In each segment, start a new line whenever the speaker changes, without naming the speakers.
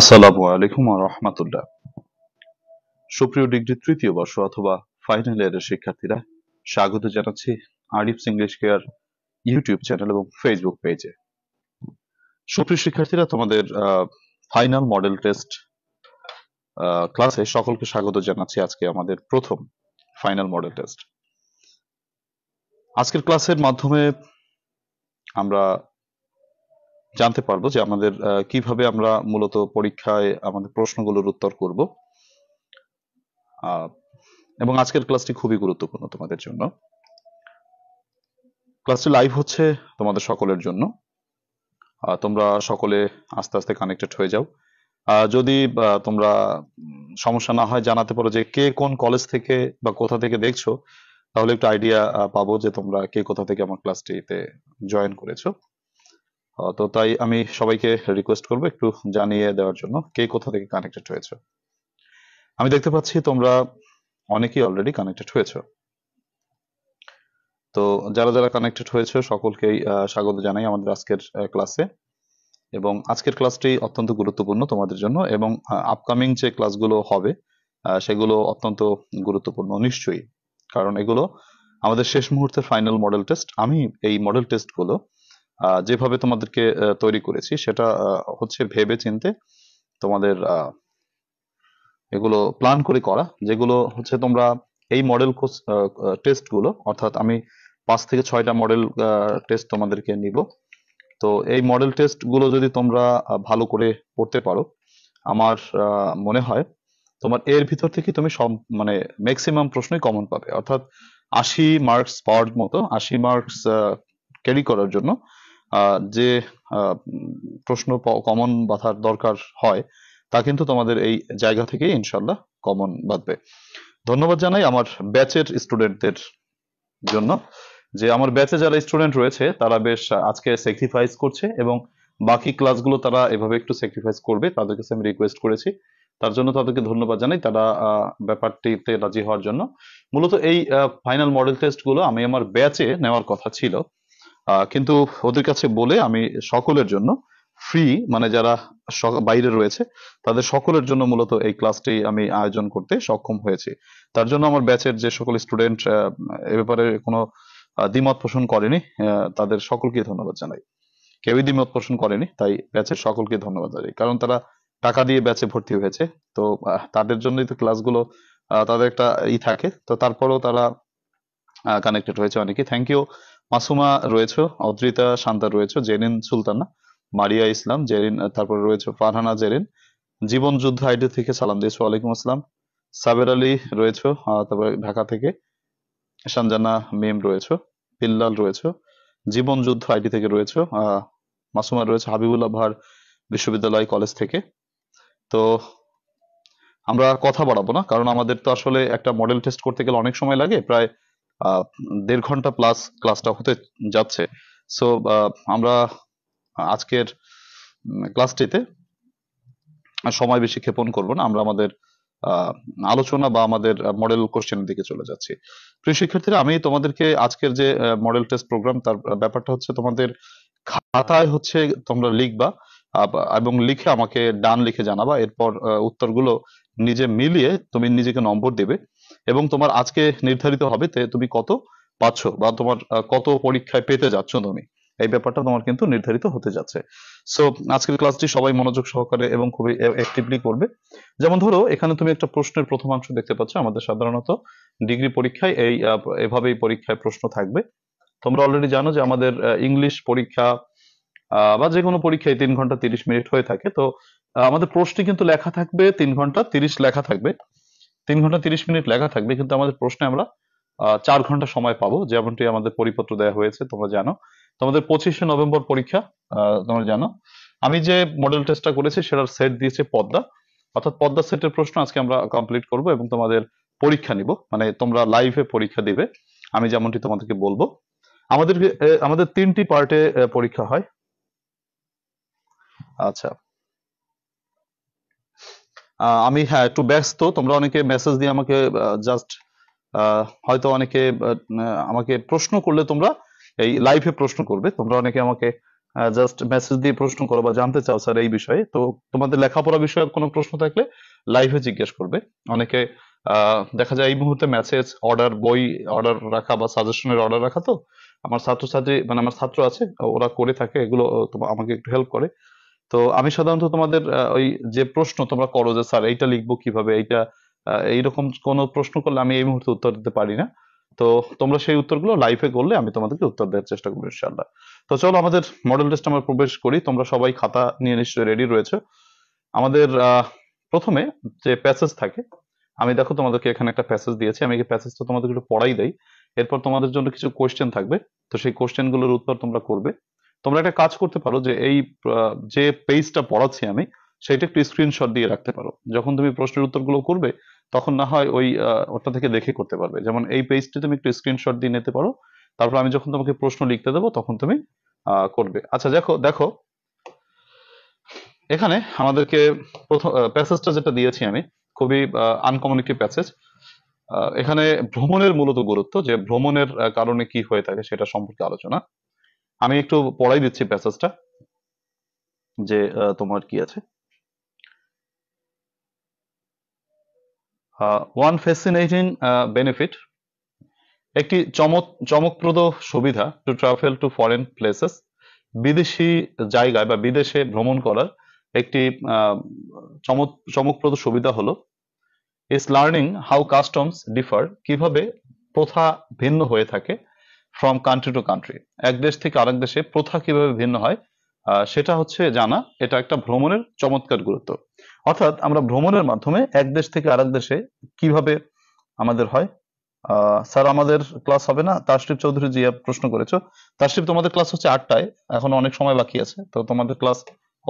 আসসালামু আলাইকুম আ রহমাতুল্লাহ সুপ্রিয় ডিগ্রি তৃতীয় বর্ষ অথবা ফাইনাল ইয়ারের শিক্ষার্থীরা স্বাগত জানাচ্ছি Arif English care YouTube channel এবং ফেসবুক পেজে সুপ্রিয় শিক্ষার্থীরা তোমাদের ফাইনাল মডেল টেস্ট ক্লাসে সকলকে স্বাগত জানাচ্ছি আজকে আমাদের প্রথম ফাইনাল মডেল টেস্ট আজকের ক্লাসের মাধ্যমে আমরা জানতে পারবো যে আমাদের কিভাবে আমরা মূলত পরীক্ষায় আমাদের প্রশ্নগুলোর উত্তর করব এবং আজকের ক্লাসটি খুবই গুরুত্বপূর্ণ তোমাদের জন্য ক্লাসটি লাইভ হচ্ছে তোমাদের সকলের জন্য তোমরা সকলে আস্তে আস্তে কানেক্টেড হয়ে যাও যদি তোমরা সমস্যা না হয় জানাতে পারো যে কে কোন কলেজ থেকে বা কোথা থেকে দেখছো তাহলে একটু আইডিয়া পাবো যে তোমরা কে কোথা থেকে আমার ক্লাসটিতে জয়েন করেছো তো তাই আমি সবাইকে রিকোয়েস্ট করবো একটু জানিয়ে দেওয়ার জন্য কে কোথা থেকে কানেক্টেড হয়েছে আমি দেখতে পাচ্ছি তোমরা অনেকেই অলরেডি কানেক্টেড হয়েছে তো যারা যারা কানেক্টেড হয়েছে সকলকেই স্বাগত জানাই আমাদের আজকের ক্লাসে এবং আজকের ক্লাসটি অত্যন্ত গুরুত্বপূর্ণ তোমাদের জন্য এবং আপকামিং যে ক্লাসগুলো হবে সেগুলো অত্যন্ত গুরুত্বপূর্ণ নিশ্চয়ই কারণ এগুলো আমাদের শেষ মুহূর্তের ফাইনাল মডেল টেস্ট আমি এই মডেল টেস্টগুলো গুলো যেভাবে তোমাদেরকে তৈরি করেছি সেটা হচ্ছে ভেবে চিনতে তোমাদের এগুলো প্ল্যান করে করা যেগুলো হচ্ছে তোমরা এই মডেল টেস্টগুলো অর্থাৎ আমি পাঁচ থেকে ছয়টা মডেল টেস্ট তোমাদেরকে নিব তো এই মডেল টেস্টগুলো যদি তোমরা ভালো করে পড়তে পারো আমার মনে হয় তোমার এর ভিতর থেকে তুমি সব মানে ম্যাক্সিমাম প্রশ্নই কমন পাবে অর্থাৎ আশি মার্কস পাওয়ার মতো আশি মার্কস ক্যারি করার জন্য যে প্রশ্ন কমন বাঁধার দরকার হয় তা কিন্তু তোমাদের এই জায়গা থেকে ইনশাল্লাহ কমন বাঁধবে ধন্যবাদ জানাই আমার ব্যাচের স্টুডেন্টদের জন্য যে আমার ব্যাচে যারা স্টুডেন্ট রয়েছে তারা বেশ আজকে স্যাক্রিফাইস করছে এবং বাকি ক্লাসগুলো তারা এভাবে একটু স্যাক্রিফাইস করবে তাদের কাছে আমি রিকোয়েস্ট করেছি তার জন্য তাদেরকে ধন্যবাদ জানাই তারা ব্যাপারটিতে রাজি হওয়ার জন্য মূলত এই ফাইনাল মডেল টেস্টগুলো আমি আমার ব্যাচে নেওয়ার কথা ছিল কিন্তু ওদের কাছে বলে আমি সকলের জন্য ফ্রি মানে যারা বাইরে রয়েছে তাদের সকলের জন্য মূলত এই ক্লাসটি আমি আয়োজন করতে সক্ষম হয়েছি তার জন্য আমার ব্যাচের যে সকল স্টুডেন্ট এ ব্যাপারে কোনো দ্বিমত পোষণ করেনি তাদের সকলকে ধন্যবাদ জানাই কেউই দ্বিমত পোষণ করেনি তাই ব্যাচের সকলকে ধন্যবাদ জানাই কারণ তারা টাকা দিয়ে ব্যাচে ভর্তি হয়েছে তো তাদের জন্যই তো ক্লাসগুলো তাদের একটা ই থাকে তো তারপরেও তারা কানেক্টেড হয়েছে অনেকে থ্যাংক ইউ মাসুমা রয়েছে অদ্রিতা শান্তা রয়েছে জেরিন সুলতানা মারিয়া ইসলাম জেরিন তারপর রয়েছে ফারহানা জেরিন জীবন যুদ্ধ আইডি থেকে সালাম দিয়েছ ওয়ালাইকুম আসসালাম সাবের আলী রয়েছে তারপর ঢাকা থেকে সানজানা মেম রয়েছে বিল্লাল রয়েছে জীবন যুদ্ধ আইডি থেকে রয়েছে মাসুমা রয়েছে হাবিবুল ভার বিশ্ববিদ্যালয় কলেজ থেকে তো আমরা কথা বাড়াবো না কারণ আমাদের তো আসলে একটা মডেল টেস্ট করতে গেলে অনেক সময় লাগে প্রায় দেড় ঘন্টা প্লাস ক্লাসটা হতে যাচ্ছে সো আমরা আজকের ক্লাসটিতে সময় বেশি ক্ষেপণ করব না আমরা আমাদের আলোচনা বা আমাদের মডেল কোশ্চেনের দিকে চলে যাচ্ছি প্রিয় শিক্ষার্থীরা আমি তোমাদেরকে আজকের যে মডেল টেস্ট প্রোগ্রাম তার ব্যাপারটা হচ্ছে তোমাদের খাতায় হচ্ছে তোমরা লিখবা এবং লিখে আমাকে ডান লিখে জানাবা এরপর উত্তরগুলো নিজে মিলিয়ে তুমি নিজেকে নম্বর দেবে এবং তোমার আজকে নির্ধারিত হবে তুমি কত পাচ্ছ বা তোমার কত পরীক্ষায় পেতে যাচ্ছ তুমি এই ব্যাপারটা তোমার কিন্তু নির্ধারিত হতে যাচ্ছে সো আজকের ক্লাসটি সবাই মনোযোগ সহকারে এবং খুবই অ্যাক্টিভলি করবে যেমন ধরো এখানে তুমি একটা প্রশ্নের প্রথমাংশ দেখতে পাচ্ছ আমাদের সাধারণত ডিগ্রি পরীক্ষায় এই এভাবেই পরীক্ষায় প্রশ্ন থাকবে তোমরা অলরেডি জানো যে আমাদের ইংলিশ পরীক্ষা বা যে কোনো পরীক্ষায় তিন ঘন্টা তিরিশ মিনিট হয়ে থাকে তো আমাদের প্রশ্ন কিন্তু লেখা থাকবে তিন ঘন্টা তিরিশ লেখা থাকবে তিন ঘন্টা তিরিশ মিনিট লেখা থাকবে কিন্তু আমাদের প্রশ্নে আমরা চার ঘন্টা সময় পাবো যেমনটি আমাদের পরিপত্র দেওয়া হয়েছে তোমরা জানো তোমাদের পঁচিশে নভেম্বর পরীক্ষা তোমরা জানো আমি যে মডেল টেস্টটা করেছি সেটার সেট দিয়েছে পদ্মা অর্থাৎ পদ্মা সেটের প্রশ্ন আজকে আমরা কমপ্লিট করব এবং তোমাদের পরীক্ষা নিব মানে তোমরা লাইভে পরীক্ষা দিবে আমি যেমনটি তোমাদেরকে বলবো আমাদের আমাদের তিনটি পার্টে পরীক্ষা হয় আচ্ছা আমি হ্যাঁ একটু ব্যস্ত তোমরা অনেকে মেসেজ দিয়ে আমাকে জাস্ট হয়তো অনেকে আমাকে প্রশ্ন করলে তোমরা এই লাইভে প্রশ্ন করবে তোমরা অনেকে আমাকে জাস্ট মেসেজ দিয়ে প্রশ্ন করো বা জানতে চাও স্যার এই বিষয়ে তো তোমাদের লেখাপড়া বিষয়ে কোনো প্রশ্ন থাকলে লাইভে জিজ্ঞেস করবে অনেকে দেখা যায় এই মুহূর্তে মেসেজ অর্ডার বই অর্ডার রাখা বা সাজেশনের অর্ডার রাখা তো আমার ছাত্রছাত্রী মানে আমার ছাত্র আছে ওরা করে থাকে এগুলো আমাকে একটু হেল্প করে তো আমি সাধারণত তোমাদের ওই যে প্রশ্ন তোমরা করো যে স্যার এইটা লিখবো কিভাবে এইটা এইরকম কোন প্রশ্ন করলে আমি এই মুহূর্তে উত্তর দিতে পারি না তো তোমরা সেই উত্তরগুলো লাইফে করলে আমি তোমাদেরকে উত্তর দেওয়ার চেষ্টা করবো ইনশাল্লাহ তো চলো আমাদের মডেল টেস্ট আমরা প্রবেশ করি তোমরা সবাই খাতা নিয়ে নিশ্চয়ই রেডি রয়েছে আমাদের প্রথমে যে প্যাসেজ থাকে আমি দেখো তোমাদেরকে এখানে একটা প্যাসেজ দিয়েছি আমি এই প্যাসেজটা তোমাদেরকে একটু পড়াই দেই এরপর তোমাদের জন্য কিছু কোয়েশ্চেন থাকবে তো সেই গুলোর উত্তর তোমরা করবে তোমরা একটা কাজ করতে পারো যে এই যে পেজটা পড়াচ্ছি আমি সেটা একটু স্ক্রিনশট দিয়ে রাখতে পারো যখন তুমি প্রশ্নের উত্তরগুলো করবে তখন না হয় ওই ওটা থেকে দেখে করতে পারবে যেমন এই পেজটি তুমি একটু স্ক্রিনশট দিয়ে নিতে পারো তারপর আমি যখন তোমাকে প্রশ্ন লিখতে দেবো তখন তুমি করবে আচ্ছা দেখো দেখো এখানে আমাদেরকে প্রথম প্যাসেজটা যেটা দিয়েছি আমি খুবই আনকমন একটি প্যাসেজ এখানে ভ্রমণের মূলত গুরুত্ব যে ভ্রমণের কারণে কি হয়ে থাকে সেটা সম্পর্কে আলোচনা আমি একটু পড়াই দিচ্ছি প্যাসেজটা যে তোমার কি আছে ওয়ান ফ্যাসিনেটিং বেনিফিট একটি চমক চমকপ্রদ সুবিধা to travel to foreign places বিদেশি জায়গায় বা বিদেশে ভ্রমণ করার একটি চমক চমকপ্রদ সুবিধা হলো is learning how customs differ কিভাবে প্রথা ভিন্ন হয়ে থাকে ফ্রম কান্ট্রি টু কান্ট্রি এক দেশ থেকে আরেক দেশে প্রথা কিভাবে ভিন্ন হয় সেটা হচ্ছে জানা এটা একটা ভ্রমণের চমৎকার গুরুত্ব অর্থাৎ আমরা ভ্রমণের মাধ্যমে এক দেশ থেকে আরেক দেশে কিভাবে আমাদের হয় স্যার আমাদের ক্লাস হবে না তাশরিফ চৌধুরী জিয়া প্রশ্ন করেছো তাশরিফ তোমাদের ক্লাস হচ্ছে আটটায় এখন অনেক সময় বাকি আছে তো তোমাদের ক্লাস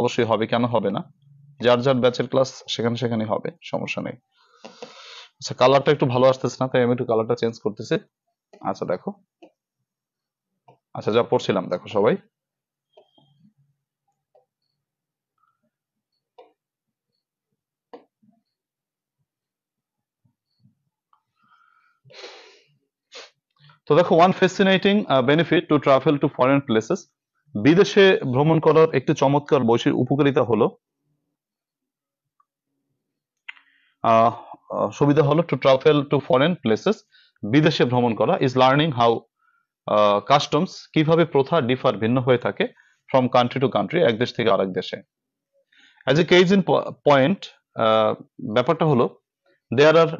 অবশ্যই হবে কেন হবে না যার যার ব্যাচের ক্লাস সেখানে সেখানে হবে সমস্যা নেই আচ্ছা কালারটা একটু ভালো আসতেছে না তাই আমি একটু কালারটা চেঞ্জ করতেছি আচ্ছা দেখো আচ্ছা যা পড়ছিলাম দেখো সবাই তো দেখো one fascinating benefit to travel to foreign places বিদেশে ভ্রমণ করার একটি চমৎকার বৈশিষ্ট উপকারিতা হলো সুবিধা হলো to travel to foreign places বিদেশে ভ্রমণ করা ইজ লার্নিং হাউ কাস্টমস কিভাবে প্রথা ডিফার ভিন্ন হয়ে থাকে ফ্রম কান্ট্রি টু কান্ট্রি এক দেশ থেকে আরেক দেশে as a case in point ব্যাপারটা হলো there are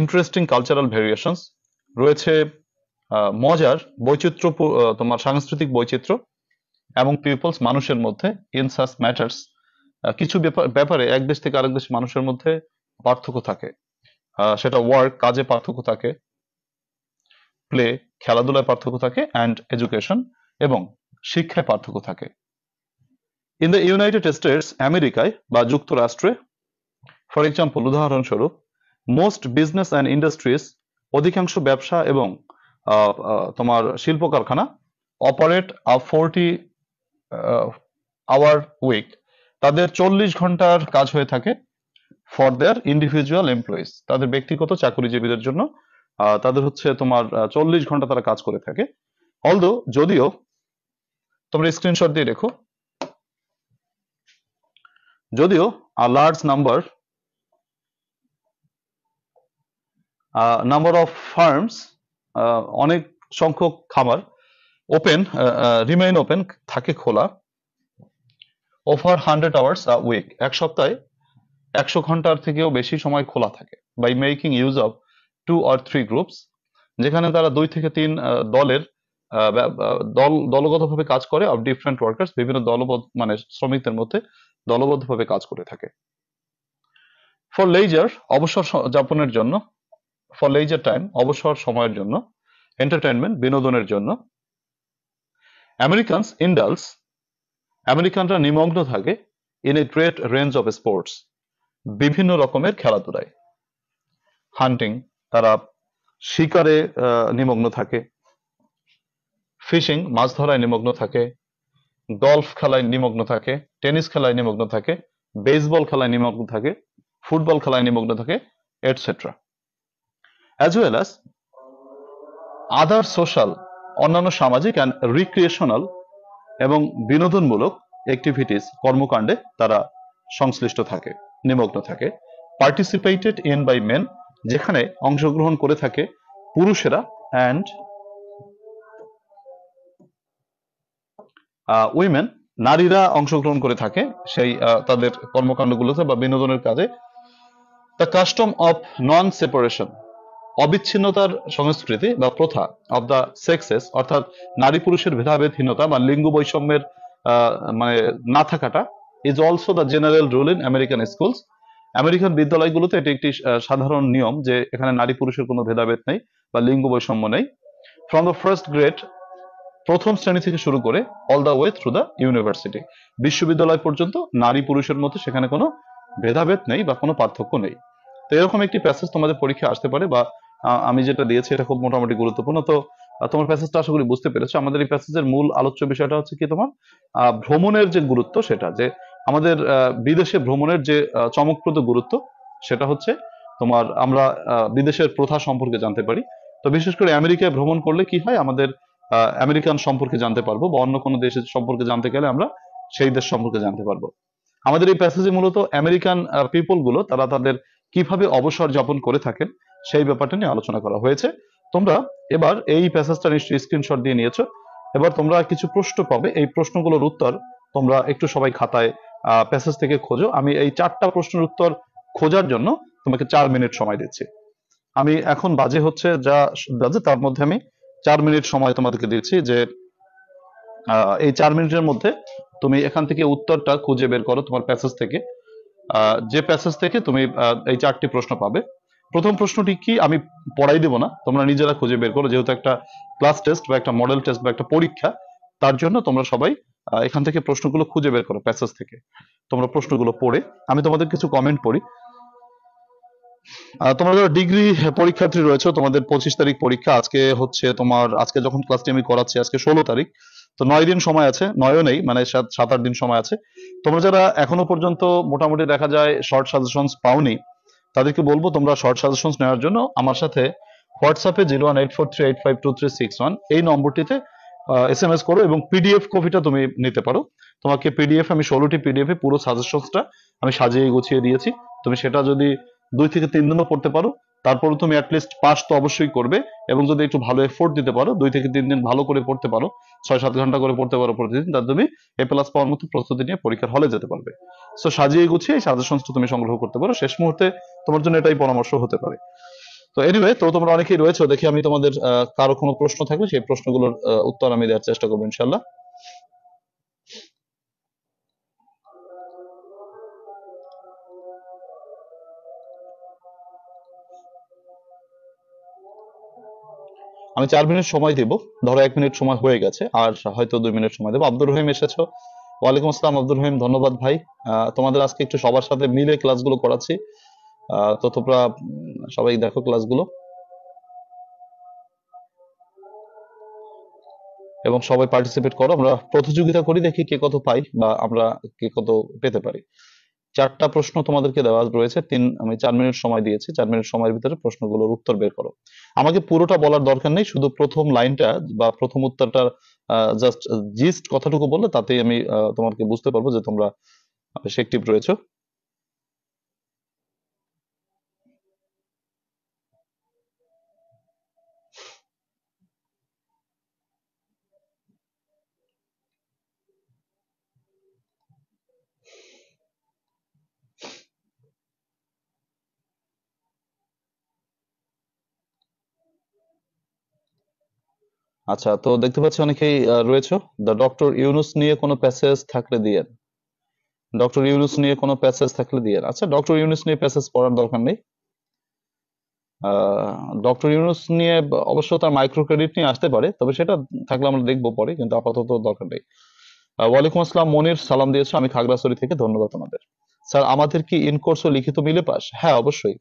interesting cultural variations রয়েছে মজার বৈচিত্র্য তোমার সাংস্কৃতিক বৈচিত্র্য এবং পিপলস মানুষের মধ্যে ইন সাস ম্যাটার্স কিছু ব্যাপারে এক দেশ থেকে আরেক দেশ মানুষের মধ্যে পার্থক্য থাকে সেটা ওয়ার্ক কাজে পার্থক্য থাকে প্লে খেলাধুলায় পার্থক্য থাকে অ্যান্ড এডুকেশন এবং শিক্ষায় পার্থক্য থাকে ইন দ্য ইউনাইটেড স্টেটস আমেরিকায় বা যুক্তরাষ্ট্রে ফর এক্সাম্পল উদাহরণস্বরূপ মোস্ট বিজনেস অ্যান্ড ইন্ডাস্ট্রিজ অধিকাংশ ব্যবসা এবং তোমার শিল্প কারখানা operate a forty hour week তাদের চল্লিশ ঘন্টার কাজ হয়ে থাকে ফর দেয়ার ইন্ডিভিজুয়াল এমপ্লয়িজ তাদের ব্যক্তিগত চাকরিজীবীদের জন্য তাদের হচ্ছে তোমার চল্লিশ ঘন্টা তারা কাজ করে থাকে অলদো যদিও তোমরা স্ক্রিনশট দিয়ে রেখো যদিও a large number number of farms অনেক সংখ্যক খামার ওপেন রিমেইন ওপেন থাকে খোলা over hundred hours a week এক সপ্তাহে একশো ঘন্টার থেকেও বেশি সময় খোলা থাকে by making use of two or three groups যেখানে তারা দুই থেকে তিন দলের দল দলগতভাবে কাজ করে অফ ডিফারেন্ট ওয়ার্কার্স বিভিন্ন দলবদ্ধ মানে শ্রমিকদের মধ্যে দলবদ্ধভাবে কাজ করে থাকে ফর লেজার অবসর যাপনের জন্য ফর লেজার টাইম অবসর সময়ের জন্য এন্টারটেনমেন্ট বিনোদনের জন্য আমেরিকানস ইন্ডালস আমেরিকানরা নিমগ্ন থাকে in a great range of sports বিভিন্ন রকমের খেলাধুলায় হান্টিং তারা শিকারে নিমগ্ন থাকে ফিশিং মাছ ধরায় নিমগ্ন থাকে গলফ খেলায় নিমগ্ন থাকে টেনিস খেলায় নিমগ্ন থাকে বেসবল খেলায় নিমগ্ন থাকে ফুটবল খেলায় নিমগ্ন থাকে et cetera as well as other social অন্যান্য সামাজিক অ্যান্ড রিক্রিয়েশনাল এবং বিনোদনমূলক অ্যাক্টিভিটিস কর্মকাণ্ডে তারা সংশ্লিষ্ট থাকে নিমগ্ন থাকে পার্টিসিপেটেড ইন বাই মেন যেখানে অংশগ্রহণ করে থাকে পুরুষেরা অ্যান্ড উইমেন নারীরা অংশগ্রহণ করে থাকে সেই তাদের কর্মকাণ্ডগুলোতে বা বিনোদনের কাজে the custom of non separation অবিচ্ছিন্নতার সংস্কৃতি বা প্রথা অব দ্য সেক্সেস অর্থাৎ নারী পুরুষের ভেদাভেদহীনতা বা লিঙ্গ বৈষম্যের মানে না থাকাটা is also the general rule in American schools American বিদ্যালয়গুলোতে এটি একটি সাধারণ নিয়ম যে এখানে নারী পুরুষের কোনো ভেদাভেদ নেই বা লিঙ্গ বৈষম্য নেই ফ্রম দ্য ফার্স্ট গ্রেড প্রথম শ্রেণী থেকে শুরু করে all the way through the university বিশ্ববিদ্যালয় পর্যন্ত নারী পুরুষের মধ্যে সেখানে কোনো ভেদাভেদ নেই বা কোনো পার্থক্য নেই তো এরকম একটি প্যাসেজ তোমাদের পরীক্ষা আসতে পারে বা আমি যেটা দিয়েছি এটা খুব মোটামুটি গুরুত্বপূর্ণ তো তোমার প্যাসেজটা আশা করি বুঝতে পেরেছো আমাদের এই প্যাসেজের মূল আলোচ্য বিষয়টা হচ্ছে কি তোমার ভ্রমণের যে গুরুত্ব সেটা যে আমাদের বিদেশে ভ্রমণের যে চমকপ্রদ গুরুত্ব সেটা হচ্ছে তোমার আমরা বিদেশের প্রথা সম্পর্কে জানতে পারি তো বিশেষ করে আমেরিকায় ভ্রমণ করলে কি হয় আমাদের আমেরিকান সম্পর্কে জানতে পারবো বা অন্য কোনো দেশের সম্পর্কে জানতে গেলে আমরা সেই দেশ সম্পর্কে জানতে পারবো আমাদের এই প্যাসেজে মূলত আমেরিকান পিপল গুলো তারা তাদের কিভাবে অবসর যাপন করে থাকেন সেই ব্যাপারটা নিয়ে আলোচনা করা হয়েছে তোমরা এবার এই প্যাসেজটা নিশ্চয়ই স্ক্রিনশট দিয়ে নিয়েছো এবার তোমরা কিছু প্রশ্ন পাবে এই প্রশ্নগুলোর উত্তর তোমরা একটু সবাই খাতায় প্যাসেজ থেকে খোঁজো আমি এই চারটা প্রশ্নের উত্তর খোঁজার জন্য তোমাকে চার মিনিট সময় দিচ্ছি আমি এখন বাজে হচ্ছে যা বাজে তার মধ্যে আমি চার মিনিট সময় তোমাদেরকে দিচ্ছি যে এই চার মিনিটের মধ্যে তুমি এখান থেকে উত্তরটা খুঁজে বের করো তোমার প্যাসেজ থেকে যে প্যাসেজ থেকে তুমি এই চারটি প্রশ্ন পাবে প্রথম প্রশ্নটি কি আমি পড়াই দেব না তোমরা নিজেরা খুঁজে বের করো যেহেতু একটা ক্লাস টেস্ট বা একটা মডেল টেস্ট বা একটা পরীক্ষা তার জন্য তোমরা সবাই এখান থেকে প্রশ্নগুলো খুঁজে বের করো প্যাসেজ থেকে তোমরা প্রশ্নগুলো পড়ে আমি তোমাদের কিছু কমেন্ট পড়ি তোমরা যারা ডিগ্রি পরীক্ষার্থী রয়েছে তোমাদের পঁচিশ তারিখ পরীক্ষা আজকে হচ্ছে তোমার আজকে যখন ক্লাসটি আমি করাচ্ছি আজকে ষোলো তারিখ তো নয় দিন সময় আছে নয়ও নেই মানে সাত আট দিন সময় আছে তোমরা যারা এখনো পর্যন্ত মোটামুটি দেখা যায় শর্ট সাজেশনস পাওনি তাদেরকে বলবো তোমরা শর্ট সাজেশনস নেওয়ার জন্য আমার সাথে হোয়াটসঅ্যাপে zero one eight four three eight five two three six one এই নম্বরটিতে এস এম এস করো এবং পিডিএফ কপিটা তুমি নিতে পারো তোমাকে পিডিএফ আমি ষোলোটি পিডিএফ এ পুরো সাজেশনসটা আমি সাজিয়ে গুছিয়ে দিয়েছি তুমি সেটা যদি দুই থেকে তিন দিনও পড়তে পারো তারপরে তুমি অ্যাটলিস্ট পাস তো অবশ্যই করবে এবং যদি একটু ভালো এফোর্ট দিতে পারো দুই থেকে তিন দিন ভালো করে পড়তে পারো ছয় সাত ঘন্টা করে পড়তে পারো প্রতিদিন তার তুমি এ প্লাস পাওয়ার মতো প্রস্তুতি নিয়ে পরীক্ষার হলে যেতে পারবে সো সাজিয়ে গুছিয়ে এই সাজেশনসটা তুমি সংগ্রহ করতে পারো শেষ মুহূর্তে তোমার জন্য এটাই পরামর্শ হতে পারে তো এনিওয়ে তো তোমরা অনেকেই রয়েছে দেখি আমি তোমাদের কারো কোনো প্রশ্ন থাকলে সেই প্রশ্নগুলোর উত্তর আমি দেওয়ার চেষ্টা করবো ইনশাল্লাহ আমি চার মিনিট সময় দেব ধরো এক মিনিট সময় হয়ে গেছে আর হয়তো দুই মিনিট সময় দেবো আব্দুর রহিম এসেছো ওয়ালাইকুম আসসালাম আব্দুর রহিম ধন্যবাদ ভাই তোমাদের আজকে একটু সবার সাথে মিলে ক্লাসগুলো করাচ্ছি তো তোমরা সবাই দেখো ক্লাসগুলো এবং সবাই পার্টিসিপেট করো আমরা প্রতিযোগিতা করি দেখি কে কত পাই বা আমরা কে কত পেতে পারি চারটা প্রশ্ন তোমাদেরকে দেওয়া রয়েছে তিন আমি চার মিনিট সময় দিয়েছি চার মিনিট সময়ের ভিতরে প্রশ্নগুলোর উত্তর বের করো আমাকে পুরোটা বলার দরকার নেই শুধু প্রথম লাইনটা বা প্রথম উত্তরটার জাস্ট জিস্ট কথাটুকু বললে তাতেই আমি তোমাকে বুঝতে পারবো যে তোমরা সেক্টিভ রয়েছে আচ্ছা তো দেখতে পাচ্ছি অনেকেই রয়েছে দ্য ডক্টর ইউনুস নিয়ে কোনো প্যাসেজ থাকলে দিয়েন ডক্টর ইউনুস নিয়ে কোনো প্যাসেজ থাকলে দিয়েন আচ্ছা ডক্টর ইউনুস নিয়ে প্যাসেজ পড়ার দরকার নেই ডক্টর ইউনুস নিয়ে অবশ্য তার মাইক্রো ক্রেডিট নিয়ে আসতে পারে তবে সেটা থাকলে আমরা দেখবো পরে কিন্তু আপাতত দরকার নেই ওয়ালাইকুম আসসালাম মনির সালাম দিয়েছে আমি খাগড়াছড়ি থেকে ধন্যবাদ তোমাদের স্যার আমাদের কি ইন কোর্স ও লিখিত মিলে পাস হ্যাঁ অবশ্যই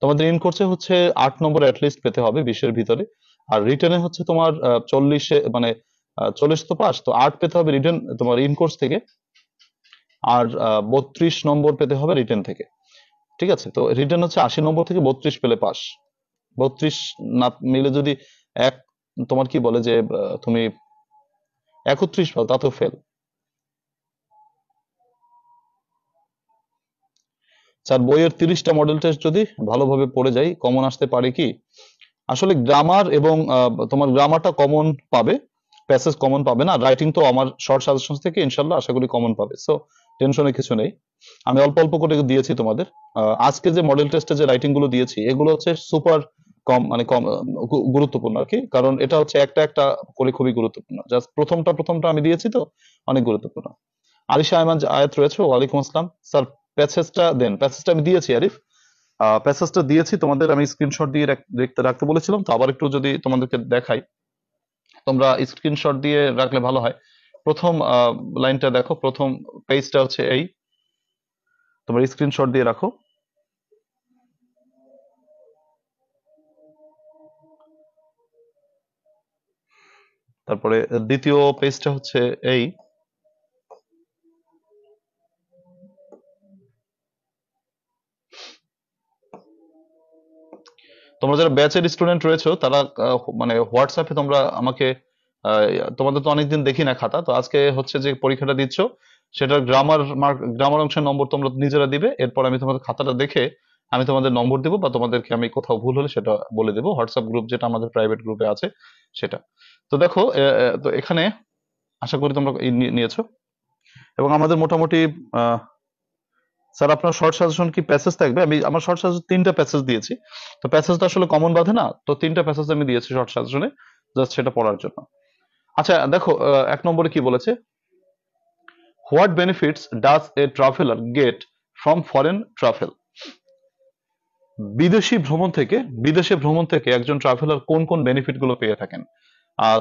তোমাদের ইন কোর্সে হচ্ছে আট নম্বর অ্যাটলিস্ট পেতে হবে বিশের ভিতরে আর রিটার্নে হচ্ছে তোমার চল্লিশে মানে চল্লিশ তো পাস তো আট পেতে হবে রিটার্ন তোমার ইনকোর্স থেকে আর বত্রিশ নম্বর পেতে হবে রিটার্ন থেকে ঠিক আছে তো রিটার্ন হচ্ছে আশি নম্বর থেকে বত্রিশ পেলে পাস বত্রিশ না মিলে যদি এক তোমার কি বলে যে তুমি একত্রিশ পাও তা তো ফেল স্যার বইয়ের তিরিশটা মডেল টেস্ট যদি ভালোভাবে পড়ে যাই কমন আসতে পারে কি আসলে গ্রামার এবং তোমার গ্রামারটা কমন পাবে প্যাসেজ কমন পাবে না রাইটিং তো আমার শর্ট সাজেশন থেকে ইনশাল্লাহ আশা করি কমন পাবে সো টেনশনের কিছু নেই আমি অল্প অল্প করে দিয়েছি তোমাদের আজকে যে মডেল টেস্টে যে রাইটিং গুলো দিয়েছি এগুলো হচ্ছে সুপার কম মানে কম গুরুত্বপূর্ণ আর কি কারণ এটা হচ্ছে একটা একটা করে খুবই গুরুত্বপূর্ণ জাস্ট প্রথমটা প্রথমটা আমি দিয়েছি তো অনেক গুরুত্বপূর্ণ আলিশা আয়মান আয়াত রয়েছে ওয়ালাইকুম আসসালাম স্যার প্যাসেজটা দেন প্যাসেজটা আমি দিয়েছি আরিফ প্যাসেজটা দিয়েছি তোমাদের আমি স্ক্রিনশট দিয়ে দেখতে রাখতে বলেছিলাম তো আবার একটু যদি তোমাদেরকে দেখাই তোমরা স্ক্রিনশট দিয়ে রাখলে ভালো হয় প্রথম লাইনটা দেখো প্রথম পেজটা হচ্ছে এই তোমরা স্ক্রিনশট দিয়ে রাখো তারপরে দ্বিতীয় পেজটা হচ্ছে এই তোমরা যারা ব্যাচের স্টুডেন্ট রয়েছো তারা মানে হোয়াটসঅ্যাপে তোমরা আমাকে তোমাদের তো অনেকদিন দেখি না খাতা তো আজকে হচ্ছে যে পরীক্ষাটা দিচ্ছ সেটার গ্রামার মার্ক গ্রামার অংশের নম্বর তোমরা নিজেরা দিবে এরপর আমি তোমাদের খাতাটা দেখে আমি তোমাদের নম্বর দিব বা তোমাদেরকে আমি কোথাও ভুল হলে সেটা বলে দেবো হোয়াটসঅ্যাপ গ্রুপ যেটা আমাদের প্রাইভেট গ্রুপে আছে সেটা তো দেখো তো এখানে আশা করি তোমরা নিয়েছো এবং আমাদের মোটামুটি আহ স্যার আপনার শর্ট সাজেশন কি প্যাসেজ থাকবে আমি আমার শর্ট সাজেশন তিনটা প্যাসেজ দিয়েছি তো প্যাসেজ তো আসলে কমন বাঁধে না তো তিনটা প্যাসেজ আমি দিয়েছি শর্ট সাজেশনে জাস্ট সেটা পড়ার জন্য আচ্ছা দেখো এক নম্বরে কি বলেছে what benefits does a traveller get from foreign travel বিদেশি ভ্রমণ থেকে বিদেশে ভ্রমণ থেকে একজন ট্রাভেলার কোন কোন বেনিফিট গুলো পেয়ে থাকেন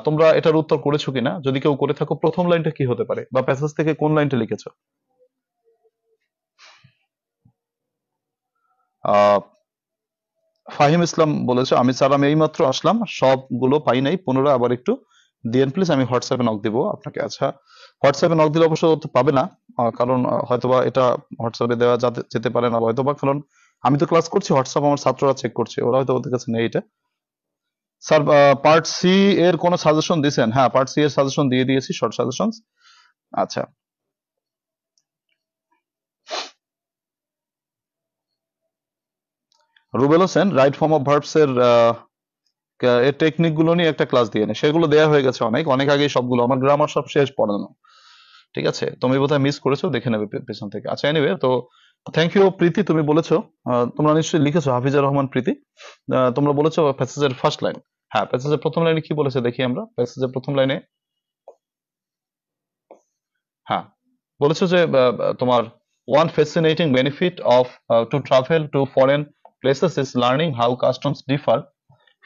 তোমরা এটার উত্তর করেছো কিনা যদি কেউ করে থাকো প্রথম লাইনটা কি হতে পারে বা প্যাসেজ থেকে কোন লাইনটা লিখেছো ফাহিম ইসলাম বলেছে আমি সালাম মাত্র আসলাম সবগুলো পাই নাই পনেরো আবার একটু দিয়েন প্লিজ আমি হোয়াটসঅ্যাপে নক দিব আপনাকে আচ্ছা হোয়াটসঅ্যাপে নক দিলে অবশ্য পাবে না কারণ হয়তোবা এটা হোয়াটসঅ্যাপে দেওয়া যেতে পারে না হয়তোবা কারণ আমি তো ক্লাস করছি হোয়াটসঅ্যাপ আমার ছাত্ররা চেক করছে ওরা হয়তো ওদের কাছে নেই এটা স্যার পার্ট সি এর কোনো সাজেশন দিয়েছেন হ্যাঁ পার্ট সি এর সাজেশন দিয়ে দিয়েছি শর্ট সাজেশন আচ্ছা Rubel Hossain right form of ভার্বসের এর টেকনিকগুলো নিয়ে একটা ক্লাস দিয়ে নেই সেগুলো দেওয়া হয়ে গেছে অনেক অনেক আগে সবগুলো আমার গ্রামার সব শেষ পড়ানো ঠিক আছে তুমি বোধহয় মিস করেছো দেখে নেবে পেছন থেকে আচ্ছা এনিবে তো থ্যাংক ইউ প্রীতি তুমি বলেছো তোমরা নিশ্চয়ই লিখেছো হাফিজা রহমান প্রীতি তোমরা বলেছো প্যাসেজের ফার্স্ট লাইন হ্যাঁ প্যাসেজের প্রথম লাইনে কি বলেছে দেখি আমরা প্যাসেজের প্রথম লাইনে হ্যাঁ বলেছো যে তোমার one fascinating benefit of to travel to foreign places is learning how customs differ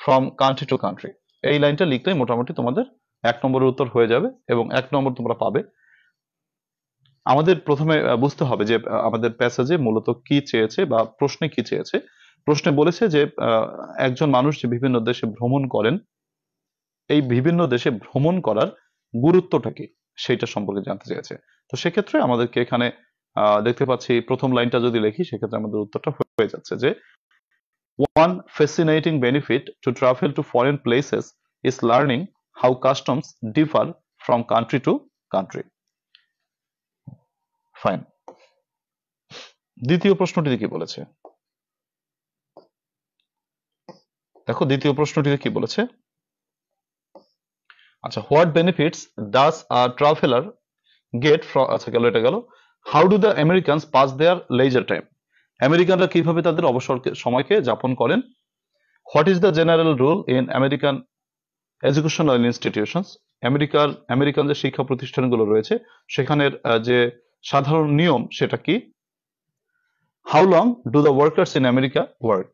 from country to country এই লাইনটা লিখলেই মোটামুটি তোমাদের এক নম্বরের উত্তর হয়ে যাবে এবং এক নম্বর তোমরা পাবে আমাদের প্রথমে বুঝতে হবে যে আমাদের প্যাসেজে মূলত কি চেয়েছে বা প্রশ্নে কি চেয়েছে প্রশ্নে বলেছে যে একজন মানুষ যে বিভিন্ন দেশে ভ্রমণ করেন এই বিভিন্ন দেশে ভ্রমণ করার গুরুত্বটা কি সেইটা সম্পর্কে জানতে চেয়েছে তো সেক্ষেত্রে আমাদেরকে এখানে দেখতে পাচ্ছি প্রথম লাইনটা যদি লেখি সেক্ষেত্রে আমাদের উত্তরটা হয়ে যাচ্ছে যে One fascinating benefit to travel to foreign places is learning how customs differ from country to country. Fine. দ্বিতীয় প্রশ্নটিতে কি বলেছে দেখো দ্বিতীয় প্রশ্নটিতে কি বলেছে আচ্ছা what benefits does a traveller get from আচ্ছা গেল এটা গেল how do the Americans pass their leisure time আমেরিকানরা কিভাবে তাদের অবসর সময়কে যাপন করেন what is the general rule in American educational institutions আমেরিকার আমেরিকান যে শিক্ষা প্রতিষ্ঠানগুলো রয়েছে সেখানের যে সাধারণ নিয়ম সেটা কি how long do the workers in America work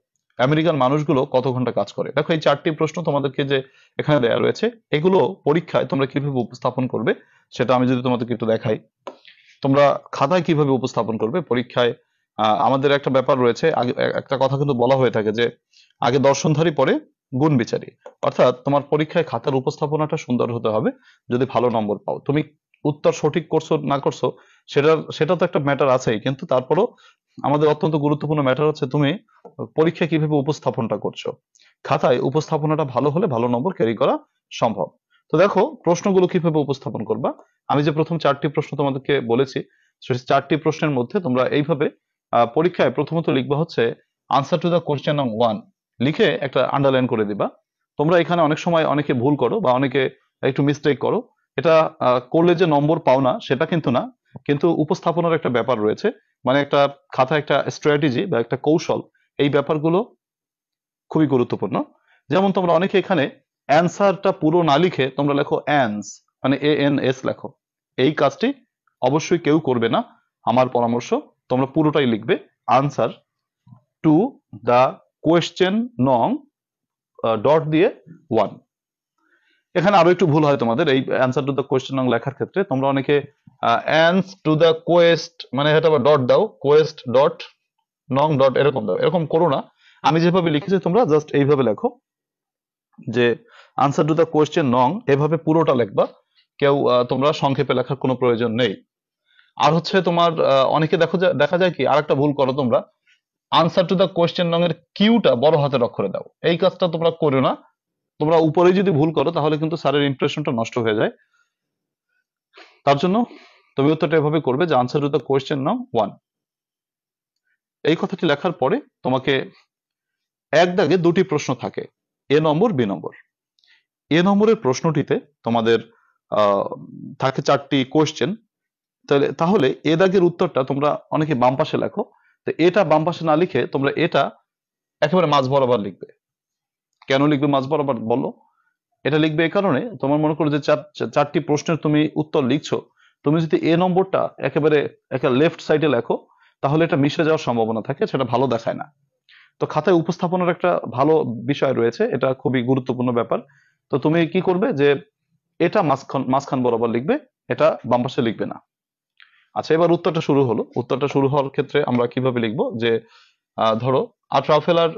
American মানুষগুলো কত ঘন্টা কাজ করে দেখো এই চারটি প্রশ্ন তোমাদেরকে যে এখানে দেয়া রয়েছে এগুলো পরীক্ষায় তোমরা কিভাবে উপস্থাপন করবে সেটা আমি যদি তোমাদেরকে একটু দেখাই তোমরা খাতায় কিভাবে উপস্থাপন করবে পরীক্ষায় আমাদের একটা ব্যাপার রয়েছে আগে একটা কথা কিন্তু বলা হয়ে থাকে যে আগে দর্শনধারী পরে গুণ বিচারী অর্থাৎ তোমার পরীক্ষায় খাতার উপস্থাপনাটা সুন্দর হতে হবে যদি ভালো নম্বর পাও তুমি উত্তর সঠিক করছো না করছো সেটা সেটা তো একটা ম্যাটার আছেই কিন্তু তারপরও আমাদের অত্যন্ত গুরুত্বপূর্ণ ম্যাটার হচ্ছে তুমি পরীক্ষায় কিভাবে উপস্থাপনটা করছো খাতায় উপস্থাপনাটা ভালো হলে ভালো নম্বর ক্যারি করা সম্ভব তো দেখো প্রশ্নগুলো কিভাবে উপস্থাপন করবা আমি যে প্রথম চারটি প্রশ্ন তোমাদেরকে বলেছি সেই চারটি প্রশ্নের মধ্যে তোমরা এইভাবে পরীক্ষায় প্রথমত লিখবা হচ্ছে আনসার টু দ্য কোয়েশ্চেন নং ওয়ান লিখে একটা আন্ডারলাইন করে দিবা তোমরা এখানে অনেক সময় অনেকে ভুল করো বা অনেকে একটু মিস্টেক করো এটা করলে যে নম্বর পাও না সেটা কিন্তু না কিন্তু উপস্থাপনার একটা ব্যাপার রয়েছে মানে একটা খাতা একটা স্ট্র্যাটেজি বা একটা কৌশল এই ব্যাপারগুলো খুবই গুরুত্বপূর্ণ যেমন তোমরা অনেকে এখানে অ্যান্সারটা পুরো না লিখে তোমরা লেখো অ্যান্স মানে এ এন এস লেখো এই কাজটি অবশ্যই কেউ করবে না আমার পরামর্শ তোমরা পুরোটাই লিখবে আনসার টু দ্য কোয়েশ্চেন নং ডট দিয়ে ওয়ান এখানে আরো একটু ভুল হয় তোমাদের এই অ্যান্সার টু দ্য কোয়েশ্চেন নং লেখার ক্ষেত্রে তোমরা অনেকে অ্যান্স টু দ্য কোয়েস্ট মানে এটা আবার ডট দাও কোয়েস্ট ডট নং ডট এরকম দাও এরকম করো না আমি যেভাবে লিখেছি তোমরা জাস্ট এইভাবে লেখো যে আনসার টু দ্য কোয়েশ্চেন নং এভাবে পুরোটা লেখবা কেউ তোমরা সংক্ষেপে লেখার কোনো প্রয়োজন নেই আর হচ্ছে তোমার অনেকে দেখো দেখা যায় কি আর একটা ভুল করো তোমরা আনসার টু দ্য কোয়েশ্চেন রঙের কিউটা বড় হাতের অক্ষরে দাও এই কাজটা তোমরা করো না তোমরা উপরে যদি ভুল করো তাহলে কিন্তু স্যারের ইম্প্রেশনটা নষ্ট হয়ে যায় তার জন্য তুমি উত্তরটা এভাবে করবে যে আনসার টু দ্য কোয়েশ্চেন নং ওয়ান এই কথাটি লেখার পরে তোমাকে এক দাগে দুটি প্রশ্ন থাকে এ নম্বর বি নম্বর এ নম্বরের প্রশ্নটিতে তোমাদের থাকে চারটি কোয়েশ্চেন তাহলে তাহলে এ দাগের উত্তরটা তোমরা অনেকে বাম পাশে লেখো তো এটা বাম পাশে না লিখে তোমরা এটা একেবারে মাঝ বরাবর লিখবে কেন লিখবে মাঝ বরাবর বলো এটা লিখবে এ কারণে তোমার মনে করো যে চারটি প্রশ্নের তুমি উত্তর লিখছো তুমি যদি এ নম্বরটা একেবারে একে লেফট সাইডে লেখো তাহলে এটা মিশে যাওয়ার সম্ভাবনা থাকে সেটা ভালো দেখায় না তো খাতায় উপস্থাপনের একটা ভালো বিষয় রয়েছে এটা খুবই গুরুত্বপূর্ণ ব্যাপার তো তুমি কি করবে যে এটা মাঝখান মাঝখান বরাবর লিখবে এটা বাম পাশে লিখবে না আচ্ছা এবার উত্তরটা শুরু হলো উত্তরটা শুরু হওয়ার ক্ষেত্রে আমরা কিভাবে লিখব যে ধরো আর ট্রাভেলার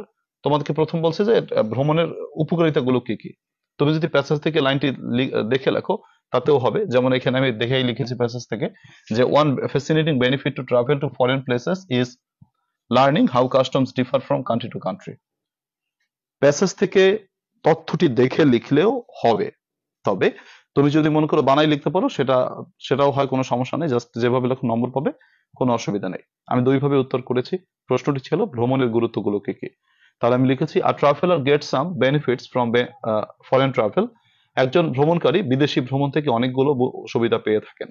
তোমাদেরকে প্রথম বলছে যে ভ্রমণের উপকারিতা গুলো কি কি তুমি যদি প্যাসেজ থেকে লাইনটি দেখে লেখো তাতেও হবে যেমন এখানে আমি দেখেই লিখেছি প্যাসেজ থেকে যে one fascinating benefit to travel to foreign places is learning how customs differ from country to country passage থেকে তথ্যটি দেখে লিখলেও হবে তবে তুমি যদি মনে করো বানাই লিখতে পারো সেটা সেটাও হয় কোনো সমস্যা নেই জাস্ট যেভাবে লেখো নম্বর পাবে কোনো অসুবিধা নেই আমি দুইভাবে উত্তর করেছি প্রশ্নটি ছিল ভ্রমণের গুরুত্বগুলোকে কি তাহলে আমি লিখেছি a traveller get some benefits from foreign travel একজন ভ্রমণকারী বিদেশি ভ্রমণ থেকে অনেকগুলো সুবিধা পেয়ে থাকেন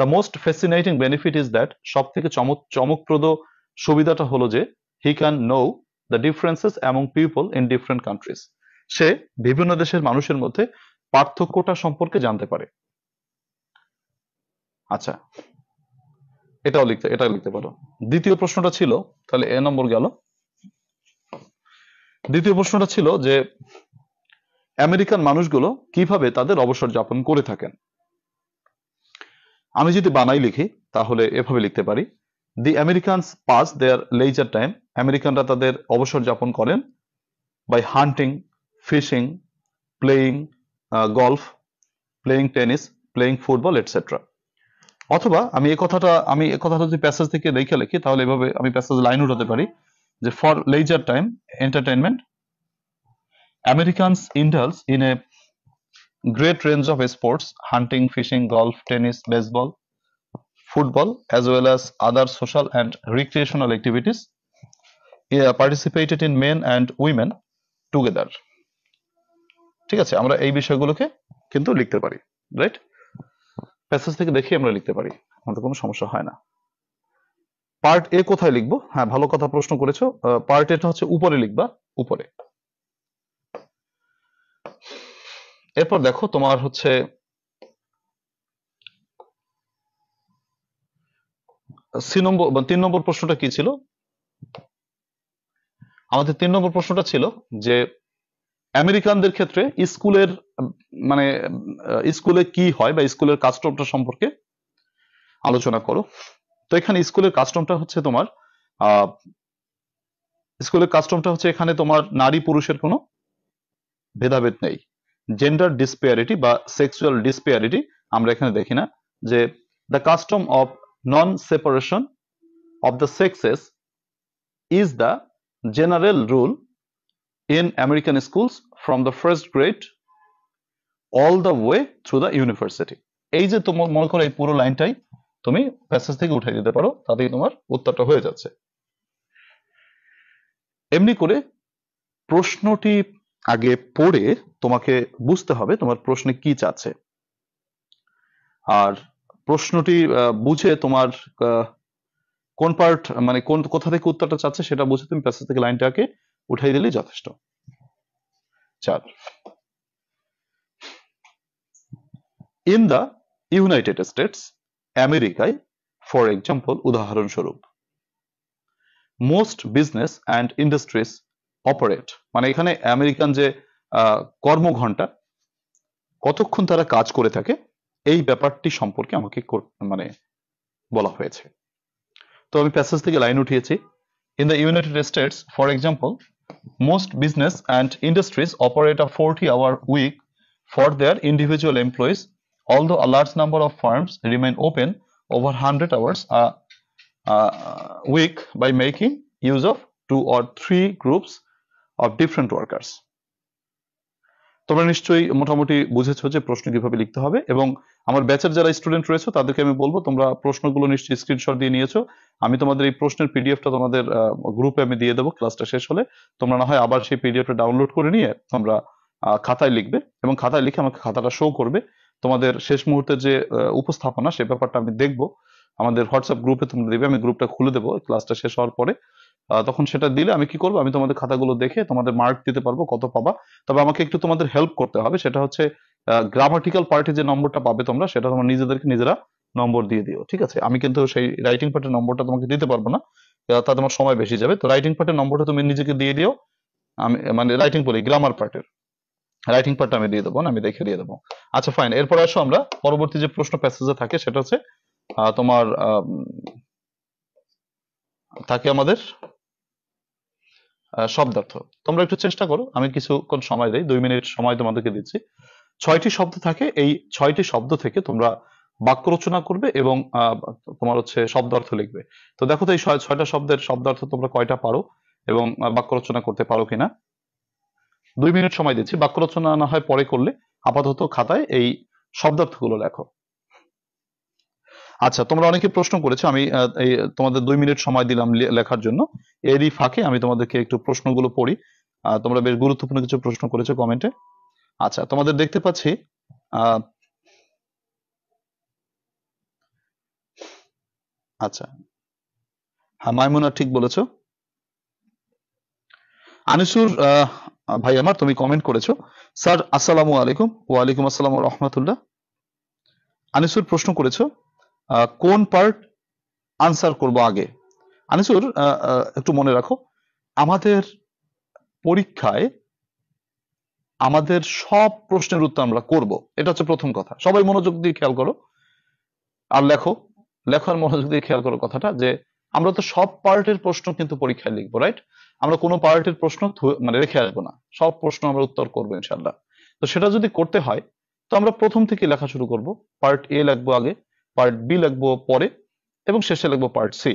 the most fascinating benefit is that সব থেকে চমক চমকপ্রদ সুবিধাটা হলো যে he can know the differences among people in different countries সে বিভিন্ন দেশের মানুষের মধ্যে পার্থক্যটা সম্পর্কে জানতে পারে আচ্ছা এটাও লিখতে এটা লিখতে পারো দ্বিতীয় প্রশ্নটা ছিল তাহলে এ নম্বর গেল দ্বিতীয় প্রশ্নটা ছিল যে আমেরিকান মানুষগুলো কিভাবে তাদের অবসর যাপন করে থাকেন আমি যদি বানাই লিখি তাহলে এভাবে লিখতে পারি the American pass their leisure time আমেরিকানরা তাদের অবসর যাপন করেন by hunting fishing playing golf playing tennis playing football et cetera অথবা আমি এ কথাটা আমি এ কথাটা যদি প্যাসেজ থেকে দেখে লিখি তাহলে এভাবে আমি প্যাসেজ লাইন উঠাতে পারি যে for leisure time entertainment Americans indulge in a great range of sports hunting fishing golf tennis baseball football as well as other social and recreational activities participated in men and women together ঠিক আছে আমরা এই বিষয়গুলোকে কিন্তু লিখতে পারি right passage থেকে দেখি আমরা লিখতে পারি আমাদের কোনো সমস্যা হয় না পার্ট এ কোথায় লিখবো হ্যাঁ ভালো কথা প্রশ্ন করেছো পার্ট এটা হচ্ছে উপরে লিখবা উপরে এরপর দেখো তোমার হচ্ছে মানে তিন নম্বর প্রশ্নটা কি ছিল আমাদের তিন নম্বর প্রশ্নটা ছিল যে আমেরিকানদের ক্ষেত্রে স্কুলের মানে স্কুলে কি হয় বা স্কুলের কাস্টমটা সম্পর্কে আলোচনা করো তো এখানে স্কুলের কাস্টমটা হচ্ছে তোমার স্কুলের কাস্টমটা হচ্ছে এখানে তোমার নারী পুরুষের কোনো ভেদাভেদ নেই জেন্ডার ডিসপেয়ারিটি বা সেক্সুয়াল ডিসপেয়ারিটি আমরা এখানে দেখি না যে the custom of non separation of the sexes is the general rule in American schools from the first grade all the way through the university এই যে তোমার মনে করো এই পুরো লাইনটাই তুমি প্যাসেজ থেকে উঠাই দিতে পারো তাতেই তোমার উত্তরটা হয়ে যাচ্ছে এমনি করে প্রশ্নটি আগে পড়ে তোমাকে বুঝতে হবে তোমার প্রশ্নে কি চাচ্ছে আর প্রশ্নটি বুঝে তোমার কোন পার্ট মানে কোন কোথা থেকে উত্তরটা চাচ্ছে সেটা বুঝে তুমি প্যাসেজ থেকে লাইনটাকে উঠাই দিলেই যথেষ্ট চার ইন দা ইউনাইটেড স্টেটস আমেরিকায় ফর এক্সাম্পল উদাহরণস্বরূপ most business and industries operate মানে এখানে আমেরিকান যে কর্মঘণ্টা কতক্ষণ তারা কাজ করে থাকে এই ব্যাপারটি সম্পর্কে আমাকে মানে বলা হয়েছে তো আমি প্যাসেজ থেকে লাইন উঠিয়েছি in the United States for example Most business and industries operate a 40-hour week for their individual employees, although a large number of firms remain open over 100 hours a, a week by making use of two or three groups of different workers. তোমরা নিশ্চয়ই মোটামুটি বুঝেছো যে প্রশ্ন কিভাবে লিখতে হবে এবং আমার ব্যাচের যারা স্টুডেন্ট রয়েছে তাদেরকে আমি বলবো তোমরা প্রশ্নগুলো নিশ্চয়ই স্ক্রিনশট দিয়ে নিয়েছো আমি তোমাদের এই প্রশ্নের পিডিএফটা তোমাদের গ্রুপে আমি দিয়ে দেবো ক্লাসটা শেষ হলে তোমরা না হয় আবার সেই পিডিএফটা ডাউনলোড করে নিয়ে তোমরা খাতায় লিখবে এবং খাতায় লিখে আমাকে খাতাটা শো করবে তোমাদের শেষ মুহূর্তে যে উপস্থাপনা সে ব্যাপারটা আমি দেখবো আমাদের হোয়াটসঅ্যাপ গ্রুপে তোমরা দেবে আমি গ্রুপটা খুলে দেবো ক্লাসটা শেষ হওয়ার পরে তখন সেটা দিলে আমি কি করবো আমি তোমাদের খাতাগুলো দেখে তোমাদের মার্ক দিতে পারবো কত পাবা তবে আমাকে একটু তোমাদের হেল্প করতে হবে সেটা হচ্ছে গ্রামাটিক্যাল পার্টি যে নম্বরটা পাবে তোমরা সেটা তোমরা নিজেদেরকে নিজেরা নম্বর দিয়ে দিও ঠিক আছে আমি কিন্তু সেই রাইটিং পার্টের নম্বরটা তোমাকে দিতে পারবো না তা তোমার সময় বেশি যাবে তো রাইটিং পার্টের নম্বরটা তুমি নিজেকে দিয়ে দিও আমি মানে রাইটিং বলি গ্রামার পার্টের রাইটিং পার্ট আমি দিয়ে দেবো না আমি দেখে দিয়ে দেবো আচ্ছা ফাইন এরপর আসো আমরা পরবর্তী যে প্রশ্ন প্যাসেজে থাকে সেটা হচ্ছে তোমার থাকে আমাদের শব্দার্থ তোমরা একটু চেষ্টা করো আমি কিছুক্ষণ সময় দেই দুই মিনিট সময় তোমাদেরকে দিচ্ছি ছয়টি শব্দ থাকে এই ছয়টি শব্দ থেকে তোমরা বাক্য রচনা করবে এবং তোমার হচ্ছে শব্দ অর্থ লিখবে তো দেখো তো এই ছয়টা শব্দের শব্দ অর্থ তোমরা কয়টা পারো এবং বাক্য রচনা করতে পারো কিনা দুই মিনিট সময় দিচ্ছি বাক্য রচনা না হয় পরে করলে আপাতত খাতায় এই শব্দার্থগুলো লেখো আচ্ছা তোমরা অনেকে প্রশ্ন করেছো আমি এই তোমাদের দুই মিনিট সময় দিলাম লেখার জন্য এরই ফাঁকে আমি তোমাদেরকে একটু প্রশ্নগুলো পড়ি তোমরা বেশ গুরুত্বপূর্ণ কিছু প্রশ্ন করেছো কমেন্টে আচ্ছা তোমাদের দেখতে পাচ্ছি আচ্ছা হ্যাঁ মাইমুনা ঠিক বলেছ আনিসুর ভাই আমার তুমি কমেন্ট করেছো স্যার আসসালামু আলাইকুম ওয়ালাইকুম আসসালাম রহমতুল্লাহ আনিসুর প্রশ্ন করেছো কোন পার্ট আনসার করব আগে আনিসুর একটু মনে রাখো আমাদের পরীক্ষায় আমাদের সব প্রশ্নের উত্তর আমরা করব এটা হচ্ছে প্রথম কথা সবাই মনোযোগ দিয়ে খেয়াল করো আর লেখো লেখো আর মনোযোগ দিয়ে খেয়াল করো কথাটা যে আমরা তো সব পার্টের প্রশ্ন কিন্তু পরীক্ষায় লিখবো রাইট আমরা কোনো পার্টের প্রশ্ন মানে রেখে আসবো না সব প্রশ্ন আমরা উত্তর করবো ইনশাল্লাহ তো সেটা যদি করতে হয় তো আমরা প্রথম থেকে লেখা শুরু করব পার্ট এ লাগবো আগে পার্ট বি লাগবো পরে এবং শেষে লাগবো পার্ট সি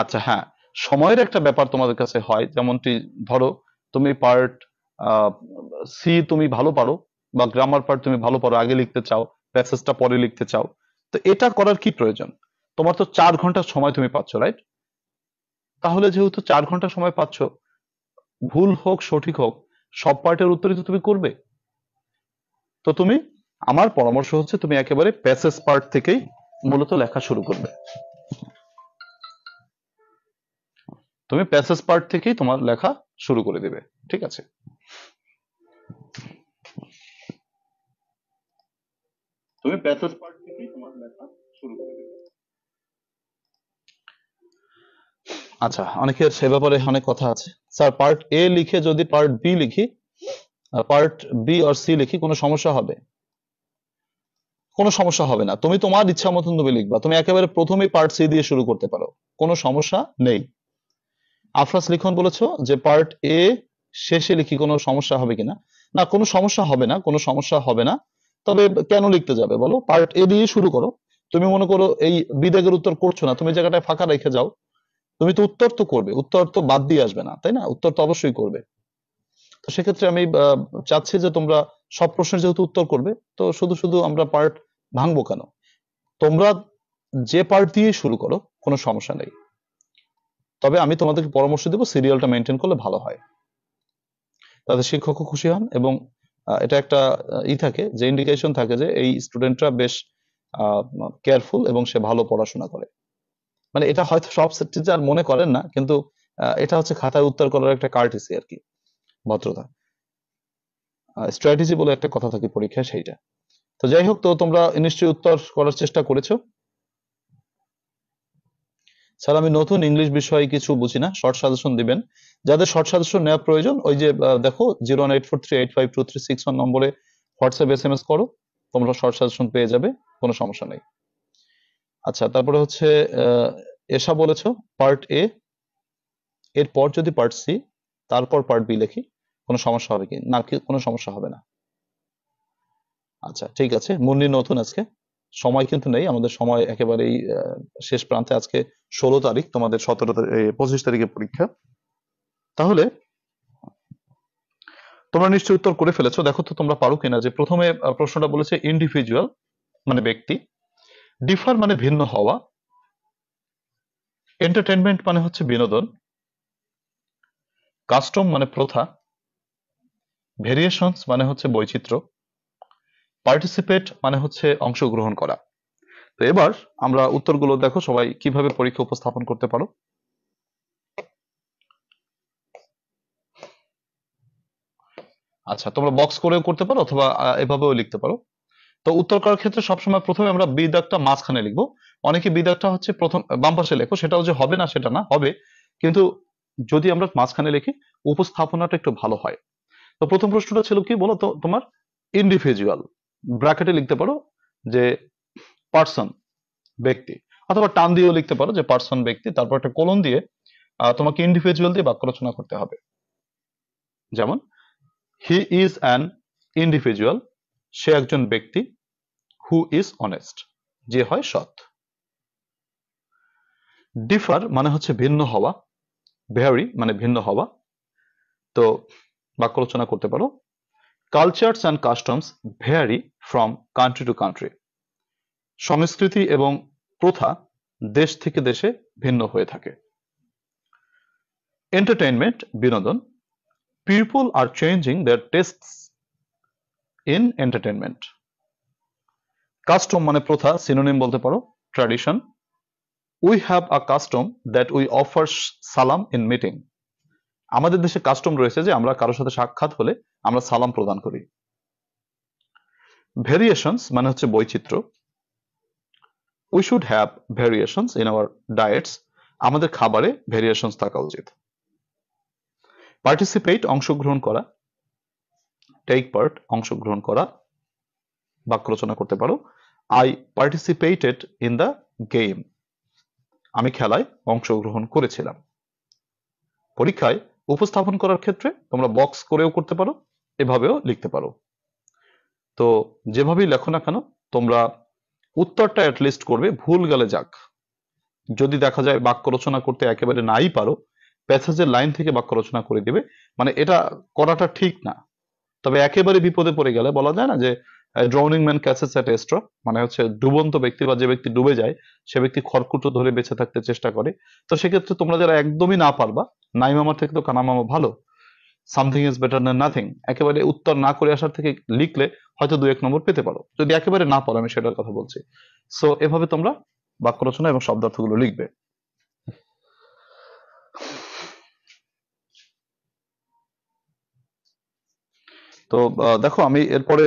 আচ্ছা হ্যাঁ সময়ের একটা ব্যাপার তোমাদের কাছে হয় যেমনটি ধরো তুমি পার্ট সি তুমি ভালো পারো বা গ্রামার পার্ট তুমি ভালো পারো আগে লিখতে চাও প্যাসেজটা পরে লিখতে চাও তো এটা করার কি প্রয়োজন তোমার তো চার ঘন্টা সময় তুমি পাচ্ছ রাইট তাহলে যেহেতু চার ঘন্টা সময় পাচ্ছ ভুল হোক সঠিক হোক সব পার্টের উত্তরই তো তুমি করবে তো তুমি আমার পরামর্শ হচ্ছে তুমি একেবারে প্যাসেজ পার্ট থেকেই মূলত লেখা শুরু করবে তুমি প্যাসেজ পার্ট থেকেই তোমার লেখা শুরু করে দিবে ঠিক আছে তুমি প্যাসেজ পার্ট থেকেই তোমার লেখা শুরু করে দেবে আচ্ছা অনেকের সে ব্যাপারে অনেক কথা আছে স্যার পার্ট এ লিখে যদি পার্ট বি লিখি পার্ট বি আর সি লিখি কোনো সমস্যা হবে কোনো সমস্যা হবে না তুমি তোমার ইচ্ছা মতন তুমি লিখবা তুমি একেবারে প্রথমে পার্ট সি দিয়ে শুরু করতে পারো কোনো সমস্যা নেই আফরাস লিখন বলেছো যে পার্ট এ শেষে লিখি কোনো সমস্যা হবে কিনা না কোনো সমস্যা হবে না কোনো সমস্যা হবে না তবে কেন লিখতে যাবে বলো পার্ট এ দিয়ে শুরু করো তুমি মনে করো এই বিদেগের উত্তর করছো না তুমি জায়গাটায় ফাঁকা রেখে যাও তুমি তো উত্তর তো করবে উত্তর তো বাদ দিয়ে আসবে না তাই না উত্তর তো অবশ্যই করবে তো সেক্ষেত্রে আমি চাচ্ছি যে তোমরা সব প্রশ্নের যেহেতু উত্তর করবে তো শুধু শুধু আমরা পার্ট ভাঙবো কেন তোমরা যে পার্ট দিয়ে শুরু করো কোনো সমস্যা নেই তবে আমি তোমাদেরকে পরামর্শ দেবো সিরিয়ালটা মেনটেন করলে ভালো হয় তাদের শিক্ষকও খুশি হন এবং এটা একটা ই থাকে যে ইন্ডিকেশন থাকে যে এই স্টুডেন্টরা বেশ কেয়ারফুল এবং সে ভালো পড়াশোনা করে মানে এটা হয়তো সব টিচার মনে করেন না কিন্তু এটা হচ্ছে খাতায় উত্তর করার একটা কার্টিসি আর কি ভদ্রতা স্ট্র্যাটেজি বলে একটা কথা থাকে পরীক্ষায় সেইটা তো যাই হোক তো তোমরা নিশ্চয়ই উত্তর করার চেষ্টা করেছো স্যার আমি নতুন ইংলিশ বিষয়ে কিছু বুঝি না শর্ট সাজেশন দিবেন যাদের শর্ট সাজেশন নেওয়া প্রয়োজন ওই যে দেখো zero one eight four three eight five two three six one নম্বরে হোয়াটসঅ্যাপ এস এম এস করো তোমরা শর্ট সাজেশন পেয়ে যাবে কোনো সমস্যা নেই আচ্ছা তারপরে হচ্ছে এসা বলেছ পার্ট এ এরপর যদি পার্ট সি তারপর পার্ট বি লেখি কোনো সমস্যা হবে কি না কি কোনো সমস্যা হবে না আচ্ছা ঠিক আছে মুন্নি নতুন আজকে সময় কিন্তু নেই আমাদের সময় একেবারেই শেষ প্রান্তে আজকে ষোলো তারিখ তোমাদের সতেরো পঁচিশ তারিখে পরীক্ষা তাহলে তোমরা নিশ্চয় উত্তর করে ফেলেছো দেখো তো তোমরা পারো কিনা যে প্রথমে প্রশ্নটা বলেছে ইন্ডিভিজুয়াল মানে ব্যক্তি ডিফার মানে ভিন্ন হওয়া এন্টারটেনমেন্ট মানে হচ্ছে বিনোদন কাস্টম মানে প্রথা ভেরিয়েশনস মানে হচ্ছে বৈচিত্র্য পার্টিসিপেট মানে হচ্ছে অংশগ্রহণ করা তো এবার আমরা উত্তরগুলো দেখো সবাই কিভাবে পরীক্ষা উপস্থাপন করতে পারো আচ্ছা তোমরা বক্স করেও করতে পারো অথবা এভাবেও লিখতে পারো তো উত্তর করার ক্ষেত্রে সবসময় প্রথমে আমরা বি দাগটা মাঝখানে লিখবো অনেকে বি দাগটা হচ্ছে প্রথম বাম পাশে লেখো সেটাও যে হবে না সেটা না হবে কিন্তু যদি আমরা মাঝখানে লিখি উপস্থাপনাটা একটু ভালো হয় তো প্রথম প্রশ্নটা ছিল কি বলো তো তোমার ইন্ডিভিজুয়াল ব্র্যাকেটে লিখতে পারো যে পার্সন ব্যক্তি অথবা টান দিয়েও লিখতে পারো যে পার্সন ব্যক্তি তারপর একটা কোলন দিয়ে তোমাকে ইন্ডিভিজুয়াল দিয়ে বাক্য রচনা করতে হবে যেমন হি ইজ অ্যান ইন্ডিভিজুয়াল সে একজন ব্যক্তি হু ইজ অনেস্ট যে হয় সৎ ডিফার মানে হচ্ছে ভিন্ন হওয়া ভ্যারি মানে ভিন্ন হওয়া তো বাক্য রচনা করতে পারো cultures and customs vary from country to country সংস্কৃতি এবং প্রথা দেশ থেকে দেশে ভিন্ন হয়ে থাকে এন্টারটেইনমেন্ট বিনোদন people are changing their taste in entertainment custom মানে প্রথা সিনোনিম বলতে পারো tradition we have a custom that we offer salam in meeting আমাদের দেশে কাস্টম রয়েছে যে আমরা কারোর সাথে সাক্ষাৎ হলে আমরা সালাম প্রদান করি ভেরিয়েশনস মানে হচ্ছে বৈচিত্র্য we should have variations in our diets আমাদের খাবারে ভেরিয়েশনস থাকা উচিত পার্টিসিপেট অংশগ্রহণ করা টেক পার্ট অংশগ্রহণ করা বাক্য রচনা করতে পারো I participated in the game আমি খেলায় অংশগ্রহণ করেছিলাম পরীক্ষায় উপস্থাপন করার ক্ষেত্রে তোমরা বক্স করেও করতে পারো এভাবেও লিখতে পারো তো যেভাবেই লেখো না কেন তোমরা উত্তরটা অ্যাটলিস্ট করবে ভুল গেলে যাক যদি দেখা যায় বাক্য রচনা করতে একেবারে নাই পারো প্যাসেজের লাইন থেকে বাক্য রচনা করে দিবে মানে এটা করাটা ঠিক না তবে একেবারে বিপদে পড়ে গেলে বলা যায় না যে drowning man catches at straw মানে হচ্ছে ডুবন্ত ব্যক্তি বা যে ব্যক্তি ডুবে যায় সে ব্যক্তি খড়কুটো ধরে বেঁচে থাকতে চেষ্টা করে তো সেক্ষেত্রে তোমরা যারা একদমই না পারবা নাইমামার থেকে তো কানামামা ভালো something is better than nothing একেবারে উত্তর না করে আসার থেকে লিখলে হয়তো দু এক নম্বর পেতে পারো যদি একেবারে না পারো আমি সেটার কথা বলছি সো এভাবে তোমরা বাক্য রচনা এবং শব্দার্থগুলো লিখবে তো দেখো আমি এরপরে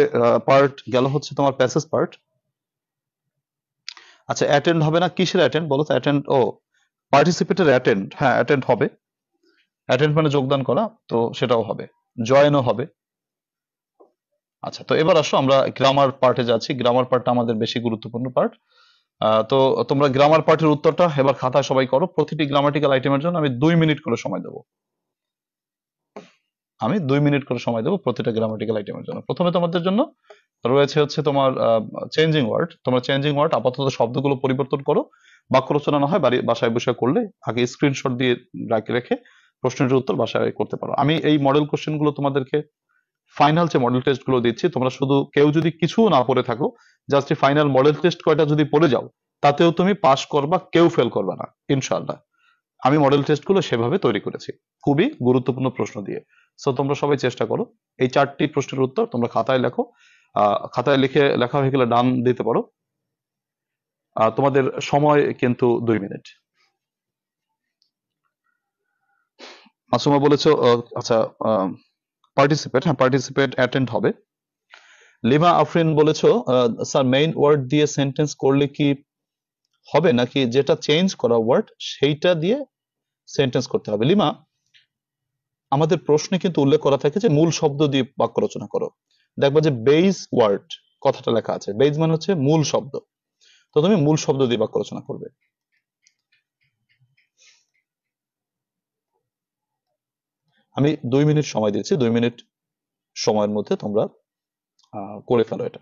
পার্ট গেল হচ্ছে তোমার প্যাসেজ পার্ট আচ্ছা অ্যাটেন্ড হবে না কিসের অ্যাটেন্ড বলো তো অ্যাটেন্ড ও পার্টিসিপেটের অ্যাটেন্ড হ্যাঁ অ্যাটেন্ড হবে অ্যাটেন্ড মানে যোগদান করা তো সেটাও হবে জয়েনও হবে আচ্ছা তো এবার আসো আমরা গ্রামার পার্টে যাচ্ছি গ্রামার পার্টটা আমাদের বেশি গুরুত্বপূর্ণ পার্ট তো তোমরা গ্রামার পার্টের উত্তরটা এবার খাতায় সবাই করো প্রতিটি গ্রামাটিক্যাল আইটেমের জন্য আমি দুই মিনিট করে সময় দেবো আমি দুই মিনিট করে সময় দেবো প্রতিটা গ্রামাটিক্যাল আইটেমের জন্য প্রথমে তোমাদের জন্য রয়েছে হচ্ছে তোমার চেঞ্জিং ওয়ার্ড তোমরা চেঞ্জিং ওয়ার্ড আপাতত শব্দগুলো পরিবর্তন করো বাক্য রচনা না হয় বাড়ি বাসায় বসে করলে আগে স্ক্রিনশট দিয়ে রেখে প্রশ্নের উত্তর বাসায় করতে পারো আমি এই মডেল গুলো তোমাদেরকে ফাইনাল যে মডেল টেস্ট গুলো দিচ্ছি তোমরা শুধু কেউ যদি কিছু না পড়ে থাকো জাস্ট ফাইনাল মডেল টেস্ট কয়টা যদি পড়ে যাও তাতেও তুমি পাস করবা কেউ ফেল করবা না ইনশাআল্লাহ আমি মডেল টেস্ট গুলো সেভাবে তৈরি করেছি খুবই গুরুত্বপূর্ণ প্রশ্ন দিয়ে সো তোমরা সবাই চেষ্টা করো এই চারটি প্রশ্নের উত্তর তোমরা খাতায় লেখো খাতায় লিখে লেখা হয়ে গেলে ডান দিতে পারো তোমাদের সময় কিন্তু দুই মিনিট মাসুমা বলেছ আচ্ছা পার্টিসিপেট হ্যাঁ পার্টিসিপেট অ্যাটেন্ড হবে লিমা আফরিন বলেছ স্যার মেইন ওয়ার্ড দিয়ে সেন্টেন্স করলে কি হবে নাকি যেটা চেঞ্জ করা ওয়ার্ড সেইটা দিয়ে সেন্টেন্স করতে হবে লিমা আমাদের প্রশ্নে কিন্তু উল্লেখ করা থাকে যে মূল শব্দ দিয়ে বাক্য রচনা করো দেখবো যে বেইজ ওয়ার্ড কথাটা লেখা আছে বেইজ মানে হচ্ছে মূল শব্দ তো তুমি মূল শব্দ দিয়ে বাক্য রচনা করবে আমি দুই মিনিট সময় দিয়েছি দুই মিনিট সময়ের মধ্যে তোমরা করে ফেলো এটা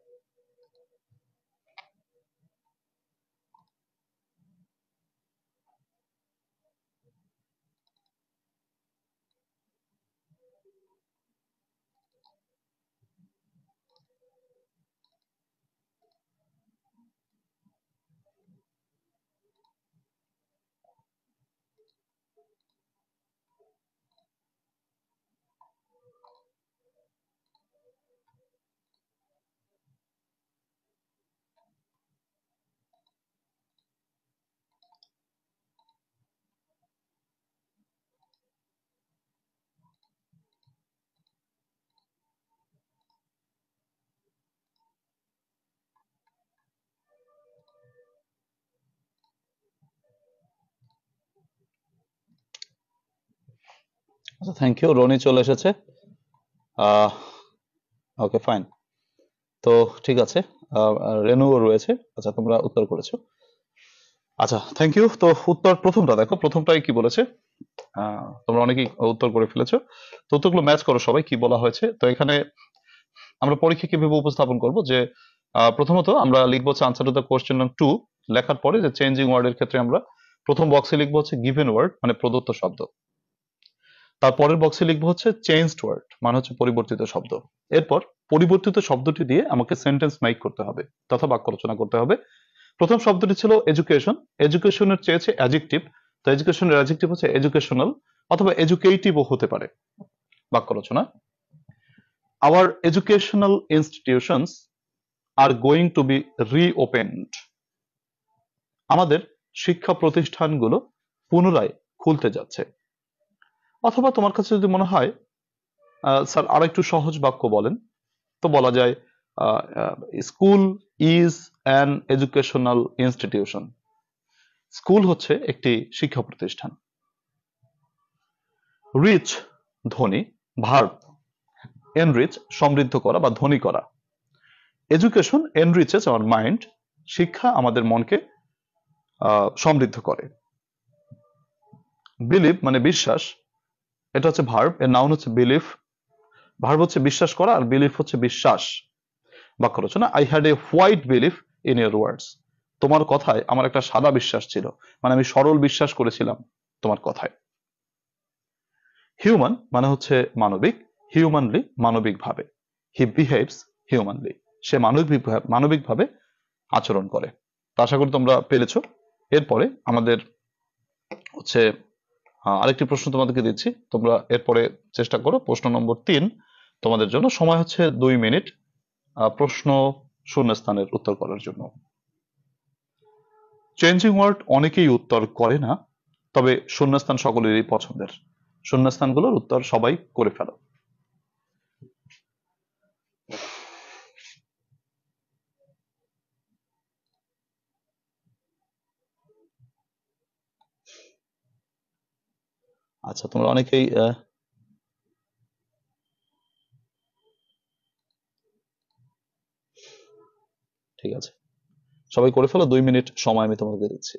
আচ্ছা থ্যাংক ইউ রনি চলে এসেছে ওকে ফাইন তো ঠিক আছে রেনুও রয়েছে আচ্ছা তোমরা উত্তর করেছো আচ্ছা থ্যাংক ইউ তো উত্তর প্রথমটা দেখো প্রথমটাই কি বলেছে তোমরা অনেকেই উত্তর করে ফেলেছো তো উত্তরগুলো ম্যাচ করো সবাই কি বলা হয়েছে তো এখানে আমরা পরীক্ষা কিভাবে উপস্থাপন করব যে প্রথমত আমরা লিখব হচ্ছে আনসার টু দ্য কোয়েশ্চেন নং টু লেখার পরে যে চেঞ্জিং ওয়ার্ডের ক্ষেত্রে আমরা প্রথম বক্সে লিখবো হচ্ছে গিভেন ওয়ার্ড মানে প্রদত্ত শব্দ তার তারপরের বক্সে লিখবো হচ্ছে চেঞ্জড ওয়ার্ড মানে হচ্ছে পরিবর্তিত শব্দ এরপর পরিবর্তিত শব্দটি দিয়ে আমাকে সেন্টেন্স মেক করতে হবে তথা বাক্য রচনা করতে হবে প্রথম শব্দটি ছিল এডুকেশন এডুকেশনের চেয়েছে অ্যাজেক্টিভ তো এডুকেশনের অ্যাজেক্টিভ হচ্ছে এডুকেশনাল অথবা এডুকেটিভও হতে পারে বাক্য রচনা our educational institutions are going to be reopened আমাদের শিক্ষা প্রতিষ্ঠানগুলো পুনরায় খুলতে যাচ্ছে অথবা তোমার কাছে যদি মনে হয় স্যার আর একটু সহজ বাক্য বলেন তো বলা যায় school is an educational institution school হচ্ছে একটি শিক্ষা প্রতিষ্ঠান রিচ ধনী ভার্ব এনরিচ সমৃদ্ধ করা বা ধনী করা এডুকেশন এনরিচেস আওয়ার মাইন্ড শিক্ষা আমাদের মনকে সমৃদ্ধ করে বিলিভ মানে বিশ্বাস এটা হচ্ছে ভার্ব এর নাউন হচ্ছে বিলিফ ভার্ব হচ্ছে বিশ্বাস করা আর বিলিফ হচ্ছে বিশ্বাস বাক্য রচনা I had a white belief in your words তোমার কথায় আমার একটা সাদা বিশ্বাস ছিল মানে আমি সরল বিশ্বাস করেছিলাম তোমার কথায় হিউম্যান মানে হচ্ছে মানবিক হিউম্যানলি মানবিকভাবে হি বিহেভস হিউম্যানলি সে মানবিক মানবিকভাবে আচরণ করে তা আশা করি তোমরা পেরেছ এরপরে আমাদের হচ্ছে আরেকটি প্রশ্ন তোমাদেরকে দিচ্ছি তোমরা এরপরে চেষ্টা করো প্রশ্ন নম্বর তিন তোমাদের জন্য সময় হচ্ছে দুই মিনিট প্রশ্ন শূন্যস্থানের উত্তর করার জন্য চেঞ্জিং ওয়ার্ড অনেকেই উত্তর করে না তবে শূন্যস্থান সকলেরই পছন্দের শূন্যস্থানগুলোর উত্তর সবাই করে ফেলো আচ্ছা তোমরা অনেকেই ঠিক আছে সবাই করে ফেলো দুই মিনিট সময় আমি তোমাকে দিচ্ছি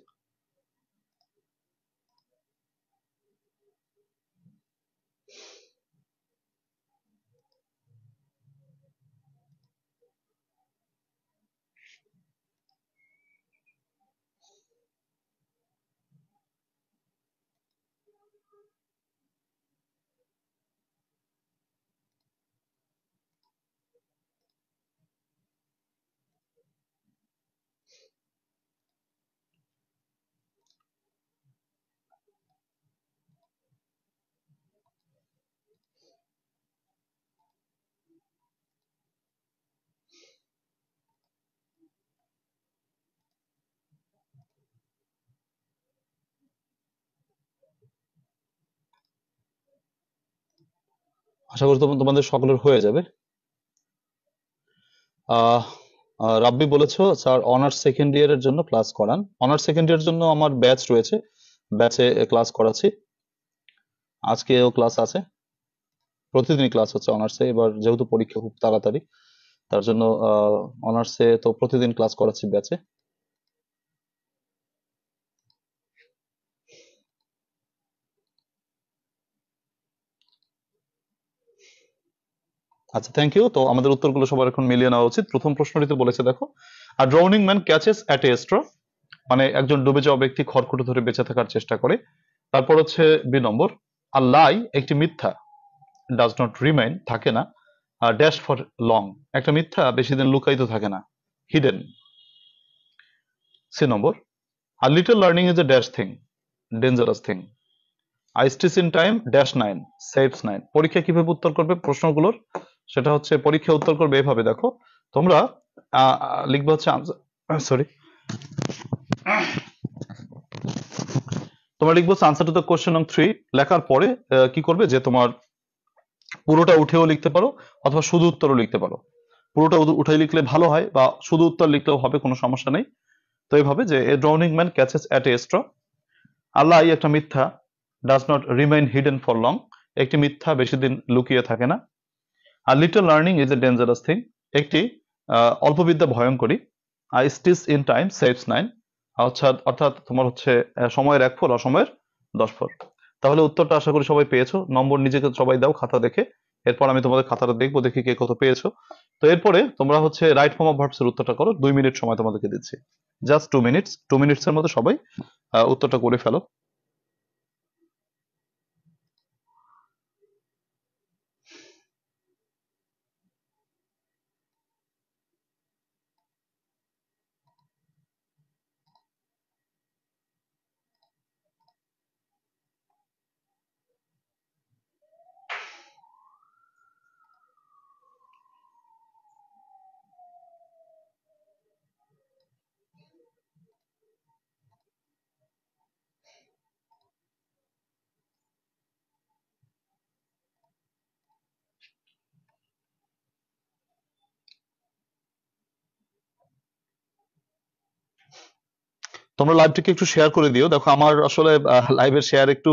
আশা করি তোমাদের সকলের হয়ে যাবে রাব্বি বলেছ স্যার অনার্স সেকেন্ড ইয়ারের জন্য ক্লাস করান অনার্স সেকেন্ড ইয়ার জন্য আমার ব্যাচ রয়েছে ব্যাচে ক্লাস করাচ্ছি আজকেও ক্লাস আছে প্রতিদিনই ক্লাস হচ্ছে অনার্সে এবার যেহেতু পরীক্ষা খুব তাড়াতাড়ি তার জন্য অনার্সে তো প্রতিদিন ক্লাস করাচ্ছি ব্যাচে আচ্ছা থ্যাংক ইউ তো আমাদের উত্তরগুলো সবার এখন মিলিয়ে নেওয়া উচিত প্রথম প্রশ্নটিতে বলেছে দেখো আর drowning man catches at straw মানে একজন ডুবে যাওয়া ব্যক্তি খড়কুটো ধরে বেঁচে থাকার চেষ্টা করে তারপর হচ্ছে বি নম্বর আর লাই একটি মিথ্যা ডাজ নট রিমেইন থাকে না আর ড্যাশ ফর লং একটা মিথ্যা বেশি দিন লুকায়িত থাকে না হিডেন সি নম্বর আর little learning is a dash thing dangerous thing a stitch in time dash nine saves nine পরীক্ষা কিভাবে উত্তর করবে প্রশ্নগুলোর সেটা হচ্ছে পরীক্ষা উত্তর করবে এভাবে দেখো তোমরা লিখবে হচ্ছে সরি তোমরা লিখবো আনসার টু দ্য কোশ্চেন নং থ্রি লেখার পরে কি করবে যে তোমার পুরোটা উঠেও লিখতে পারো অথবা শুধু উত্তরও লিখতে পারো পুরোটা উঠে লিখলে ভালো হয় বা শুধু উত্তর লিখলেও হবে কোনো সমস্যা নেই তো এইভাবে যে a drowning man catches at straw straw a lie একটা মিথ্যা does not remain hidden for long একটি মিথ্যা বেশি দিন লুকিয়ে থাকে না আর little learning is a dangerous thing একটি অল্পবিদ্যা ভয়ঙ্করী a stitch in time saves nine অর্থাৎ অর্থাৎ তোমার হচ্ছে সময়ের এক ফোর অসময়ের দশ ফোর তাহলে উত্তরটা আশা করি সবাই পেয়েছো নম্বর নিজেকে সবাই দাও খাতা দেখে এরপর আমি তোমাদের খাতাটা দেখবো দেখি কে কত পেয়েছো তো এরপরে তোমরা হচ্ছে রাইট ফর্ম অফ ভার্বস এর উত্তরটা করো দুই মিনিট সময় তোমাদেরকে দিচ্ছি just two minutes two minutes এর মধ্যে সবাই উত্তরটা করে ফেলো তোমরা লাইভটিকে একটু শেয়ার করে দিও দেখো আমার আসলে লাইভের শেয়ার একটু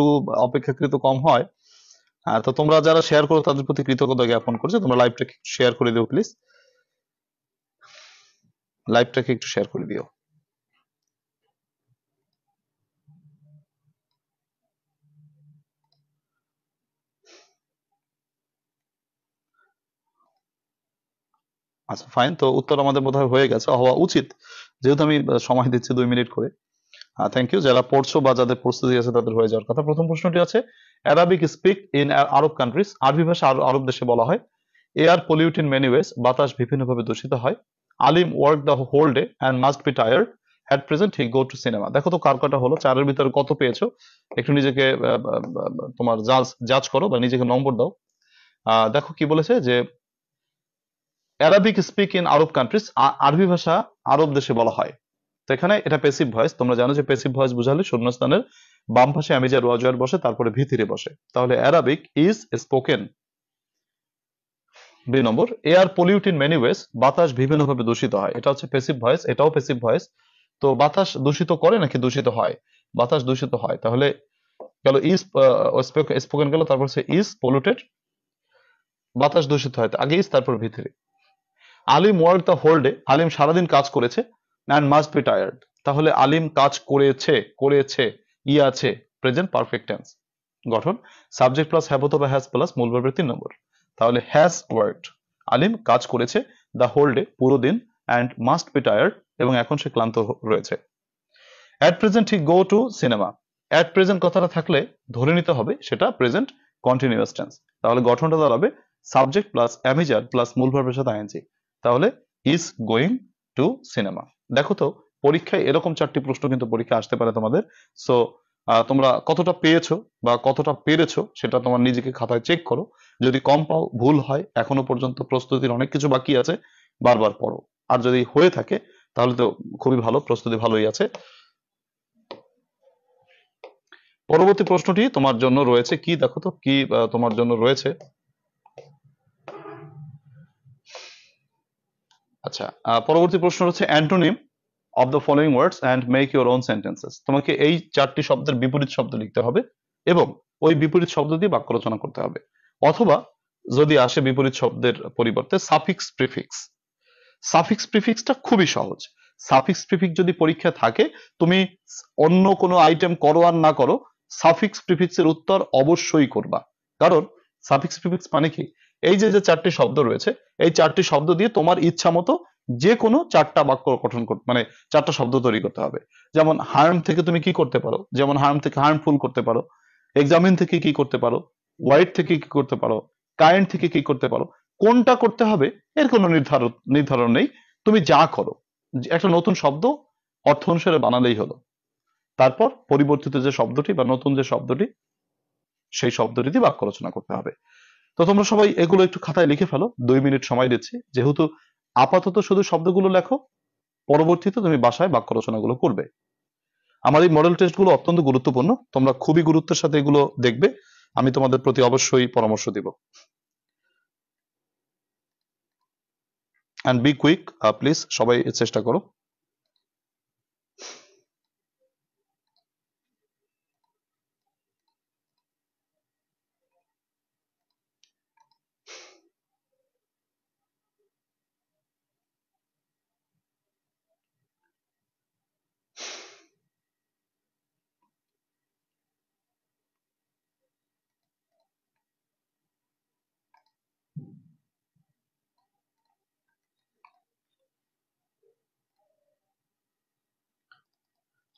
অপেক্ষাকৃত কম হয় তো তোমরা যারা শেয়ার করো তাদের প্রতি কৃতজ্ঞতা জ্ঞাপন করছো তোমরা লাইভটাকে একটু শেয়ার করে দিও প্লিজ লাইভটাকে একটু শেয়ার করে দিও আচ্ছা ফাইন তো উত্তর আমাদের বোধহয় হয়ে গেছে হওয়া উচিত যেহেতু আমি সময় দিচ্ছি দুই মিনিট করে থ্যাংক ইউ যারা পড়ছো বা যাদের প্রস্তুতি আছে তাদের হয়ে যাওয়ার কথা প্রথম প্রশ্নটি আছে Arabic speak in Arab countries Arabi ভাষা আরব দেশে বলা হয় air pollute in many ways বাতাস বিভিন্নভাবে দূষিত হয় Alim work the whole day and must be tired at present he go to cinema দেখো তো কার কটা হলো চারের ভিতরে কত পেয়েছো একটু নিজেকে তোমার জাজ জাজ করো বা নিজেকে নম্বর দাও দেখো কি বলেছে যে Arabic speak in Arab countries Arabi ভাষা আরব দেশে বলা হয় তো এখানে এটা পেসিভ ভয়েস তোমরা জানো যে পেসিভ ভয়েস বুঝালে শূন্যস্থানের বাম পাশে আমি যা রোয়াজয়ের বসে তারপরে ভিতিরে বসে তাহলে অ্যারাবিক ইজ স্পোকেন দুই নম্বর air pollute in many ways বাতাস বিভিন্নভাবে দূষিত হয় এটা হচ্ছে পেসিভ ভয়েস এটাও পেসিভ ভয়েস তো বাতাস দূষিত করে নাকি দূষিত হয় বাতাস দূষিত হয় তাহলে গেল ইজ স্পোকেন গেল তারপর সে ইজ পলিউটেড বাতাস দূষিত হয় আগে ইজ তারপর ভিতরে Alim worked the whole day Alim সারাদিন কাজ করেছে অ্যান্ড মাস্ট বি টায়ার্ড তাহলে আলিম কাজ করেছে করেছে ই আছে প্রেজেন্ট পারফেক্ট টেন্স গঠন সাবজেক্ট প্লাস হ্যাভ অথবা হ্যাজ প্লাস মূল ভাবে তিন নম্বর তাহলে হ্যাজ ওয়ার্ক আলিম কাজ করেছে দ্য হোল ডে পুরো দিন অ্যান্ড মাস্ট বি টায়ার্ড এবং এখন সে ক্লান্ত রয়েছে at present he go to cinema at present কথাটা থাকলে ধরে নিতে হবে সেটা প্রেজেন্ট কন্টিনিউয়াস টেন্স তাহলে গঠনটা দাঁড়াবে সাবজেক্ট প্লাস অ্যামিজার প্লাস মূল ভাবের সাথে আইনজি তাহলে ইজ গোয়িং টু সিনেমা দেখো তো পরীক্ষায় এরকম চারটি প্রশ্ন কিন্তু পরীক্ষা আসতে পারে তোমাদের সো তোমরা কতটা পেয়েছো বা কতটা পেরেছো সেটা তোমার নিজেকে খাতায় চেক করো যদি কম পাও ভুল হয় এখনো পর্যন্ত প্রস্তুতির অনেক কিছু বাকি আছে বারবার পড়ো আর যদি হয়ে থাকে তাহলে তো খুবই ভালো প্রস্তুতি ভালোই আছে পরবর্তী প্রশ্নটি তোমার জন্য রয়েছে কি দেখো তো কি তোমার জন্য রয়েছে আচ্ছা পরবর্তী প্রশ্ন হচ্ছে antonym of the following words and make your own sentences তোমাকে এই চারটি শব্দের বিপরীত শব্দ লিখতে হবে এবং ওই বিপরীত শব্দ দিয়ে বাক্য রচনা করতে হবে অথবা যদি আসে বিপরীত শব্দের পরিবর্তে সাফিক্স প্রিফিক্স সাফিক্স প্রিফিক্সটা খুবই সহজ সাফিক্স প্রিফিক্স যদি পরীক্ষা থাকে তুমি অন্য কোনো আইটেম করো আর না করো সাফিক্স প্রিফিক্সের উত্তর অবশ্যই করবা কারণ সাফিক্স প্রিফিক্স মানে কি এই যে যে চারটি শব্দ রয়েছে এই চারটি শব্দ দিয়ে তোমার ইচ্ছা মতো যে কোনো চারটা বাক্য গঠন করতে মানে চারটা শব্দ তৈরি করতে হবে যেমন হার্ম থেকে তুমি কি করতে পারো যেমন হার্ম থেকে হার্মফুল করতে পারো এক্সামিন থেকে কি করতে পারো হোয়াইট থেকে কি করতে পারো কারেন্ট থেকে কি করতে পারো কোনটা করতে হবে এর কোনো নির্ধারণ নির্ধারণ নেই তুমি যা করো একটা নতুন শব্দ অর্থ অনুসারে বানালেই হলো তারপর পরিবর্তিত যে শব্দটি বা নতুন যে শব্দটি সেই শব্দটি দিয়ে বাক্য রচনা করতে হবে তো তোমরা সবাই এগুলো একটু খাতায় লিখে ফেলো দুই মিনিট সময় দিচ্ছি যেহেতু আপাতত শুধু শব্দগুলো লেখো পরবর্তীতে তুমি বাসায় বাক্য রচনাগুলো করবে আমার এই মডেল টেস্টগুলো অত্যন্ত গুরুত্বপূর্ণ তোমরা খুবই গুরুত্বের সাথে এগুলো দেখবে আমি তোমাদের প্রতি অবশ্যই পরামর্শ দিব অ্যান্ড বি কুইক প্লিজ সবাই চেষ্টা করো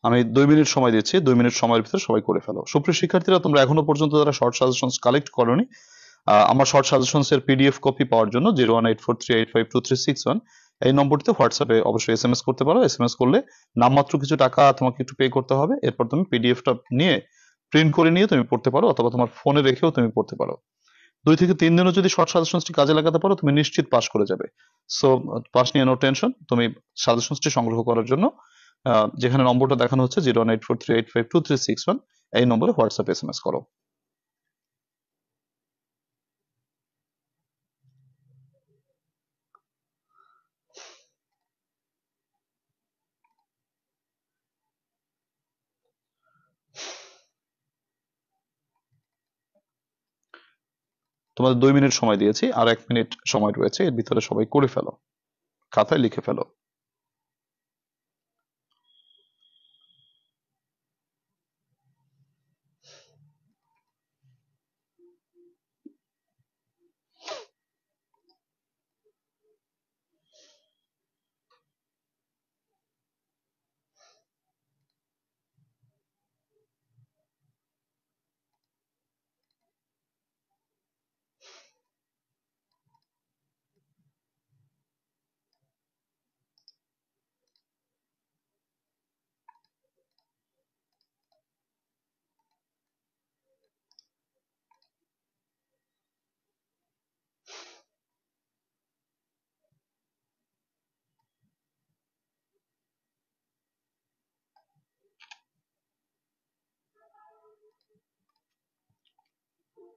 আমি দুই মিনিট সময় দিচ্ছি দুই মিনিট সময়ের ভিতরে সবাই করে ফেলো সুপ্রিয় শিক্ষার্থীরা তোমরা এখনো পর্যন্ত যারা শর্ট সাজেশনস কালেক্ট করনি আমার শর্ট সাজেশনস এর পিডিএফ কপি পাওয়ার জন্য zero one eight four three eight five two three six one এই নম্বরটিতে হোয়াটসঅ্যাপে অবশ্যই এস এম এস করতে পারো এস এম এস করলে নামমাত্র কিছু টাকা তোমাকে একটু পে করতে হবে এরপর তুমি পিডিএফটা নিয়ে প্রিন্ট করে নিয়ে তুমি পড়তে পারো অথবা তোমার ফোনে রেখেও তুমি পড়তে পারো দুই থেকে তিন দিনও যদি শর্ট সাজেশনসটি কাজে লাগাতে পারো তুমি নিশ্চিত পাস করে যাবে সো পাস নিয়ে নো টেনশন তুমি সাজেশনসটি সংগ্রহ করার জন্য যেখানে নম্বরটা দেখানো হচ্ছে zero eight four three eight five two three six one এই নম্বরে হোয়াটসঅ্যাপ এস এম এস করো তোমাদের দুই মিনিট সময় দিয়েছি আর এক মিনিট সময় রয়েছে এর ভিতরে সবাই করে ফেলো খাতায় লিখে ফেলো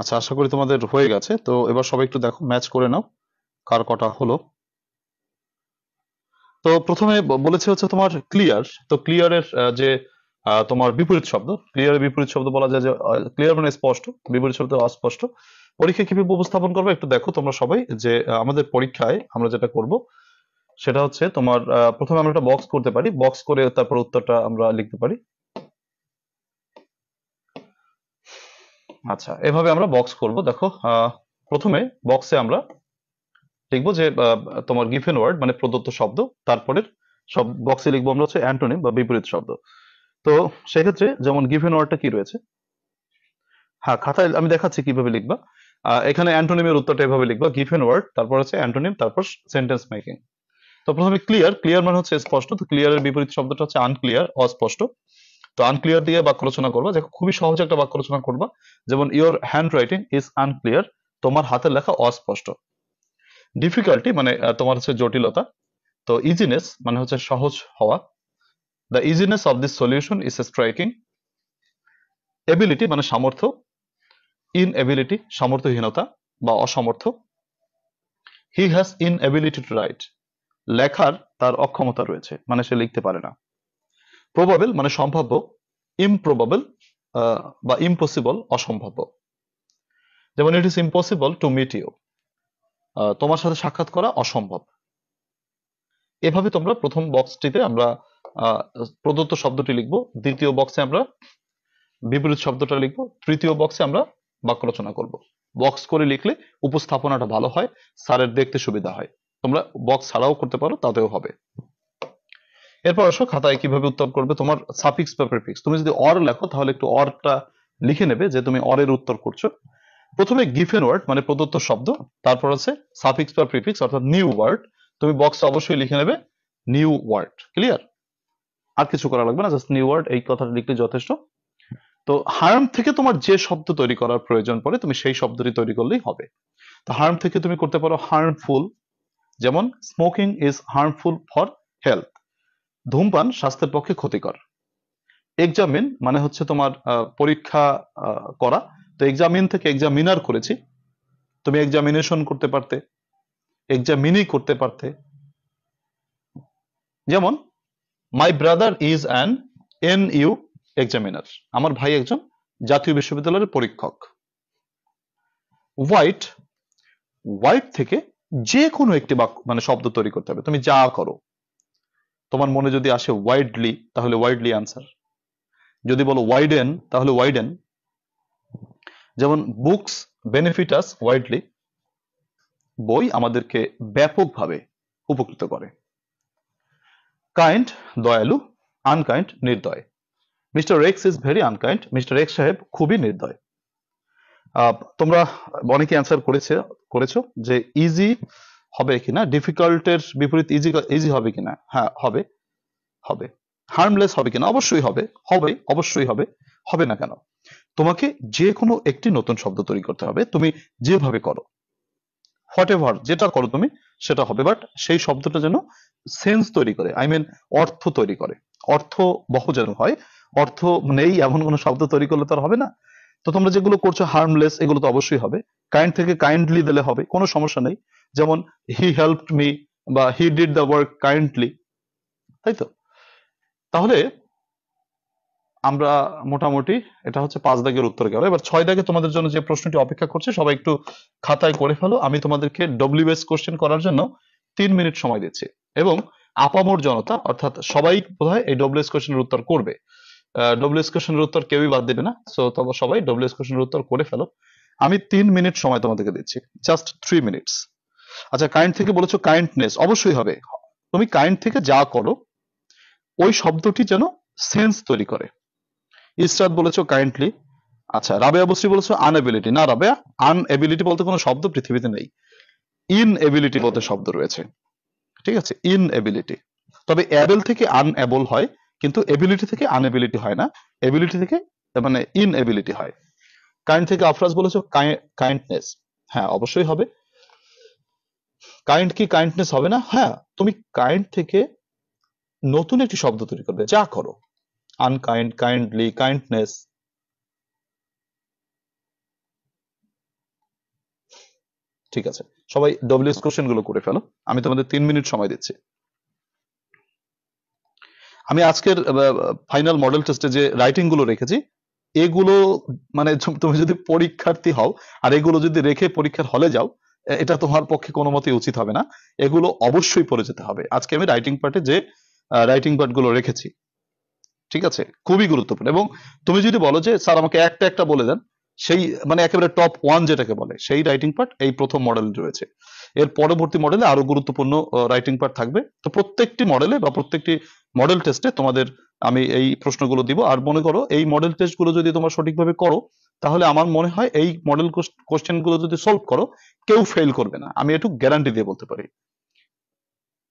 আচ্ছা আশা করি তোমাদের হয়ে গেছে তো এবার সবাই একটু দেখো ম্যাচ করে নাও কার কটা হলো তো প্রথমে বলেছে হচ্ছে তোমার ক্লিয়ার তো ক্লিয়ারের যে তোমার বিপরীত শব্দ ক্লিয়ারের বিপরীত শব্দ বলা যায় যে ক্লিয়ার মানে স্পষ্ট বিপরীত শব্দ অস্পষ্ট পরীক্ষা কিভাবে উপস্থাপন করবে একটু দেখো তোমরা সবাই যে আমাদের পরীক্ষায় আমরা যেটা করব সেটা হচ্ছে তোমার প্রথমে আমরা একটা বক্স করতে পারি বক্স করে তারপর উত্তরটা আমরা লিখতে পারি আচ্ছা এভাবে আমরা বক্স করব দেখো প্রথমে বক্সে আমরা লিখবো যে তোমার গিফেন ওয়ার্ড মানে প্রদত্ত শব্দ তারপরে সব বক্সে লিখবো আমরা হচ্ছে অ্যান্টোনিম বা বিপরীত শব্দ তো সেক্ষেত্রে যেমন গিফেন ওয়ার্ডটা কি রয়েছে হ্যাঁ খাতায় আমি দেখাচ্ছি কিভাবে লিখবা এখানে অ্যান্টোনিমের উত্তরটা এভাবে লিখবা গিফেন ওয়ার্ড তারপর হচ্ছে অ্যান্টোনিম তারপর সেন্টেন্স মেকিং তো প্রথমে ক্লিয়ার ক্লিয়ার মানে হচ্ছে স্পষ্ট তো ক্লিয়ারের বিপরীত শব্দটা হচ্ছে আনক্লিয়ার অস্পষ্ট তো আনক্লিয়ার দিয়ে বাক্য রচনা করবা যে খুবই সহজ একটা বাক্য রচনা করবা যেমন your hand writing is unclear তোমার হাতের লেখা অস্পষ্ট ডিফিকাল্টি মানে তোমার হচ্ছে জটিলতা তো ইজিনেস মানে হচ্ছে সহজ হওয়া the easiness of this solution is striking ability মানে সামর্থ্য ইন এবিলিটি সামর্থ্যহীনতা বা অসামর্থ্য he has inability to write লেখার তার অক্ষমতা রয়েছে মানে সে লিখতে পারে না প্রবাবেল মানে সম্ভাব্য ইমপ্রবাবেল বা ইম্পসিবল অসম্ভাব্য যেমন it is impossible to meet you তোমার সাথে সাক্ষাৎ করা অসম্ভব এভাবে তোমরা প্রথম বক্সটিতে আমরা প্রদত্ত শব্দটি লিখব দ্বিতীয় বক্সে আমরা বিপরীত শব্দটা লিখব তৃতীয় বক্সে আমরা বাক্য রচনা করব বক্স করে লিখলে উপস্থাপনাটা ভালো হয় স্যারের দেখতে সুবিধা হয় তোমরা বক্স ছাড়াও করতে পারো তাতেও হবে এরপর আসো খাতায় কিভাবে উত্তর করবে তোমার সাফিক্স বা প্রিফিক্স তুমি যদি অর লেখো তাহলে একটু অরটা লিখে নেবে যে তুমি অরের উত্তর করছো প্রথমে গিফেন ওয়ার্ড মানে প্রদত্ত শব্দ তারপর আছে সাফিক্স বা প্রিফিক্স অর্থাৎ নিউ ওয়ার্ড তুমি বক্সে অবশ্যই লিখে নেবে নিউ ওয়ার্ড ক্লিয়ার আর কিছু করা লাগবে না জাস্ট নিউ ওয়ার্ড এই কথাটা লিখলে যথেষ্ট তো হার্ম থেকে তোমার যে শব্দ তৈরি করার প্রয়োজন পড়ে তুমি সেই শব্দটি তৈরি করলেই হবে তো হার্ম থেকে তুমি করতে পারো হার্মফুল যেমন smoking is harmful for health ধূমপান স্বাস্থ্যের পক্ষে ক্ষতিকর এক্সামিন মানে হচ্ছে তোমার পরীক্ষা করা তো এক্সামিন থেকে এক্সামিনার করেছি তুমি এক্সামিনেশন করতে পারতে এক্সামিনই করতে পারতে যেমন my brother is an N U examiner আমার ভাই একজন জাতীয় বিশ্ববিদ্যালয়ের পরীক্ষক হোয়াইট হোয়াইট থেকে যে কোনো একটি বাক্য মানে শব্দ তৈরি করতে হবে তুমি যা করো তোমার মনে যদি আসে ওয়াইডলি তাহলে ওয়াইডলি আনসার যদি বলো ওয়াইডেন তাহলে ওয়াইডেন যেমন বুকস বেনিফিট আস ওয়াইডলি বই আমাদেরকে ব্যাপকভাবে উপকৃত করে কাইন্ড দয়ালু আনকাইন্ড নির্দয় Mister Rex is very unkind Mister Rex সাহেব খুবই নির্দয় তোমরা অনেকে অ্যান্সার করেছে করেছো যে ইজি হবে কিনা ডিফিকাল্টের বিপরীত ইজি ইজি হবে কিনা হ্যাঁ হবে হবে হার্মলেস হবে কিনা অবশ্যই হবে হবে অবশ্যই হবে হবে না কেন তোমাকে যে কোনো একটি নতুন শব্দ তৈরি করতে হবে তুমি যেভাবে করো হোয়াট এভার যেটা করো তুমি সেটা হবে বাট সেই শব্দটা যেন সেন্স তৈরি করে আই মিন অর্থ তৈরি করে অর্থ বহ যেন হয় অর্থ নেই এমন কোনো শব্দ তৈরি করলে তো আর হবে না তো তোমরা যেগুলো করছো হার্মলেস এগুলো তো অবশ্যই হবে কাইন্ড থেকে কাইন্ডলি দিলে হবে কোনো সমস্যা নেই যেমন হি হেল্পড মি বা he did the work kindly তাই তো তাহলে আমরা মোটামুটি এটা হচ্ছে পাঁচ দাগের উত্তর গেল এবার ছয় দাগে তোমাদের জন্য যে প্রশ্নটি অপেক্ষা করছে সবাই একটু খাতায় করে ফেলো আমি তোমাদেরকে ডব্লিউএস কোশ্চেন করার জন্য তিন মিনিট সময় দিচ্ছি এবং আপামর জনতা অর্থাৎ সবাই বোধহয় এই ডব্লিউএস কোশ্চেনের উত্তর করবে ডব্লিউএস কোশ্চেনের উত্তর কেউই বাদ দেবে না সো তবে সবাই ডব্লিউএস কোশ্চেনের উত্তর করে ফেলো আমি তিন মিনিট সময় তোমাদেরকে দিচ্ছি জাস্ট থ্রি মিনিটস আচ্ছা কারেন্ট থেকে বলেছো কারেন্টনেস অবশ্যই হবে তুমি কারেন্ট থেকে যা করো ওই শব্দটি যেন সেন্স তৈরি করে ইসরাত বলেছো কারেন্টলি আচ্ছা রাবেয়া বসরি বলেছো আনএবিলিটি না রাবেয়া আনএবিলিটি বলতে কোনো শব্দ পৃথিবীতে নেই ইনএবিলিটি বলতে শব্দ রয়েছে ঠিক আছে ইনএবিলিটি তবে অ্যাবেল থেকে আনএবল হয় কিন্তু এবিলিটি থেকে আনএবিলিটি হয় না এবিলিটি থেকে মানে ইনএবিলিটি হয় কাইন্ড থেকে আফরাজ বলেছো কাইন্ডনেস হ্যাঁ অবশ্যই হবে কাইন্ড কি কাইন্ডনেস হবে না হ্যাঁ তুমি কাইন্ড থেকে নতুন একটি শব্দ তৈরি করবে যা করো আনকাইন্ড কাইন্ডলি কাইন্ডনেস ঠিক আছে সবাই ডব্লিউএস কোশ্চেন গুলো করে ফেলো আমি তোমাদের তিন মিনিট সময় দিচ্ছি আমি আজকের ফাইনাল মডেল টেস্টে যে রাইটিং গুলো রেখেছি এগুলো মানে তুমি যদি পরীক্ষার্থী হও আর এগুলো যদি রেখে পরীক্ষার হলে যাও এটা তোমার পক্ষে কোনো মতেই উচিত হবে না এগুলো অবশ্যই পড়ে যেতে হবে আজকে আমি রাইটিং পার্টে যে রাইটিং পার্ট গুলো রেখেছি ঠিক আছে খুবই গুরুত্বপূর্ণ এবং তুমি যদি বলো যে স্যার আমাকে একটা একটা বলে দেন সেই মানে একেবারে টপ ওয়ান যেটাকে বলে সেই রাইটিং পার্ট এই প্রথম মডেল রয়েছে এর পরবর্তী মডেলে আরো গুরুত্বপূর্ণ রাইটিং পার্ট থাকবে তো প্রত্যেকটি মডেলে বা প্রত্যেকটি মডেল টেস্টে তোমাদের আমি এই প্রশ্নগুলো দিব আর মনে করো এই মডেল টেস্টগুলো যদি তোমরা সঠিকভাবে করো তাহলে আমার মনে হয় এই মডেল কোশ্চেন গুলো যদি সলভ করো কেউ ফেল করবে না আমি একটু গ্যারান্টি দিয়ে বলতে পারি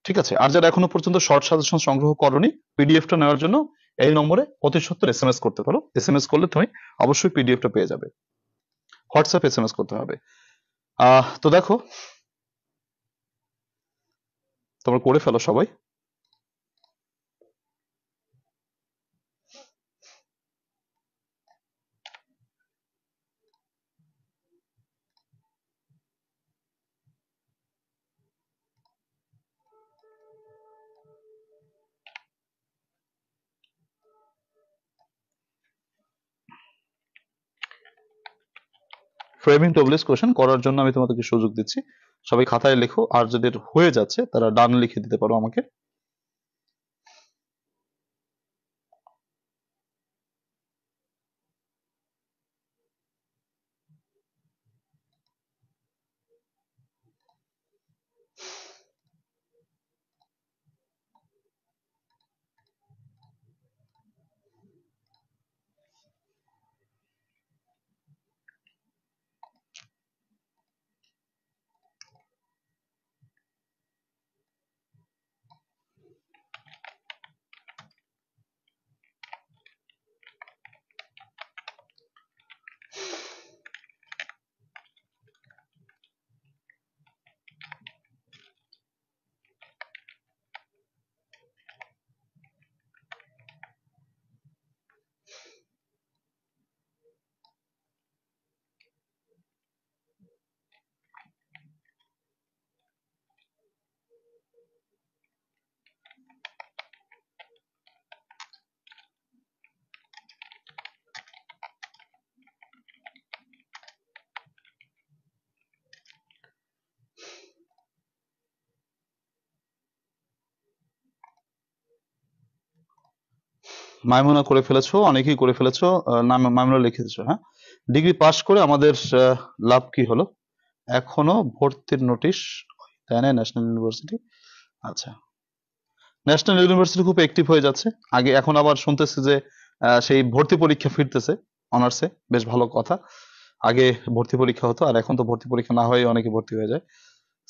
ঠিক আছে আর যারা এখনো পর্যন্ত শর্ট সাজেশন সংগ্রহ করনি পিডিএফটা নেওয়ার জন্য এই নম্বরে অতি সত্তর এস এম এস করতে পারো এস এম এস করলে তুমি অবশ্যই পিডিএফটা পেয়ে যাবে হোয়াটসঅ্যাপ এস এম এস করতে হবে তো দেখো তোমরা করে ফেলো সবাই ফ্রেমিং টবলেস কোশ্চেন করার জন্য আমি তোমাদেরকে সুযোগ দিচ্ছি সবাই খাতায় লেখো আর যাদের হয়ে যাচ্ছে তারা ডান লিখে দিতে পারো আমাকে মাইমুনা করে ফেলেছো অনেকেই করে ফেলেছো নাম মাইমুনা লিখেছো হ্যাঁ ডিগ্রি পাশ করে আমাদের লাভ কি হলো এখনো ভর্তির নোটিশ তাই না ন্যাশনাল ইউনিভার্সিটি আচ্ছা ন্যাশনাল ইউনিভার্সিটি খুব অ্যাক্টিভ হয়ে যাচ্ছে আগে এখন আবার শুনতেছি যে সেই ভর্তি পরীক্ষা ফিরতেছে অনার্সে বেশ ভালো কথা আগে ভর্তি পরীক্ষা হতো আর এখন তো ভর্তি পরীক্ষা না হয়ে অনেকে ভর্তি হয়ে যায়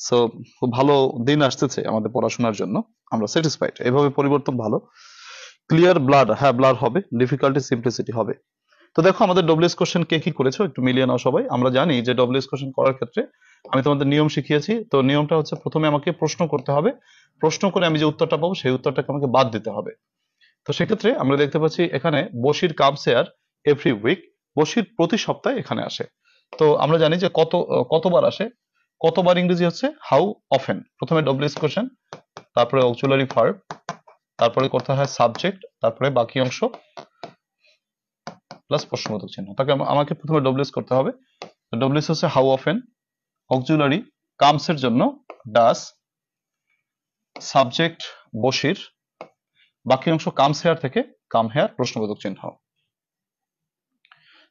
সো খুব ভালো দিন আসতেছে আমাদের পড়াশোনার জন্য আমরা স্যাটিসফাইড এভাবে পরিবর্তন ভালো ক্লিয়ার ব্লাড হ্যাঁ ব্লাড হবে ডিফিকাল্টি সিম্পলিসিটি হবে তো দেখো আমাদের ডব্লিউএস কোশ্চেন কে কি করেছো একটু মিলিয়ে নাও সবাই আমরা জানি যে ডব্লিউএস কোশ্চেন করার ক্ষেত্রে আমি তোমাদের নিয়ম শিখিয়েছি তো নিয়মটা হচ্ছে প্রথমে আমাকে প্রশ্ন করতে হবে প্রশ্ন করে আমি যে উত্তরটা পাবো সেই উত্তরটাকে আমাকে বাদ দিতে হবে তো সেক্ষেত্রে আমরা দেখতে পাচ্ছি এখানে Basir comes here every week Basir প্রতি সপ্তাহে এখানে আসে তো আমরা জানি যে কত কতবার আসে কতবার ইংরেজি হচ্ছে হাউ অফেন প্রথমে ডব্লিউএস কোশ্চেন তারপরে অক্সুলারি ভার্ব তারপরে করতে হয় সাবজেক্ট তারপরে বাকি অংশ প্লাস প্রশ্নবোধক চিহ্ন তাকে আমাকে প্রথমে ডব্লিউএস করতে হবে ডব্লিউএস হচ্ছে হাউ অফেন অক্সিলারি এর জন্য ডাস সাবজেক্ট বসির বাকি অংশ কামস হেয়ার থেকে কাম হেয়ার প্রশ্নবোধক চিহ্ন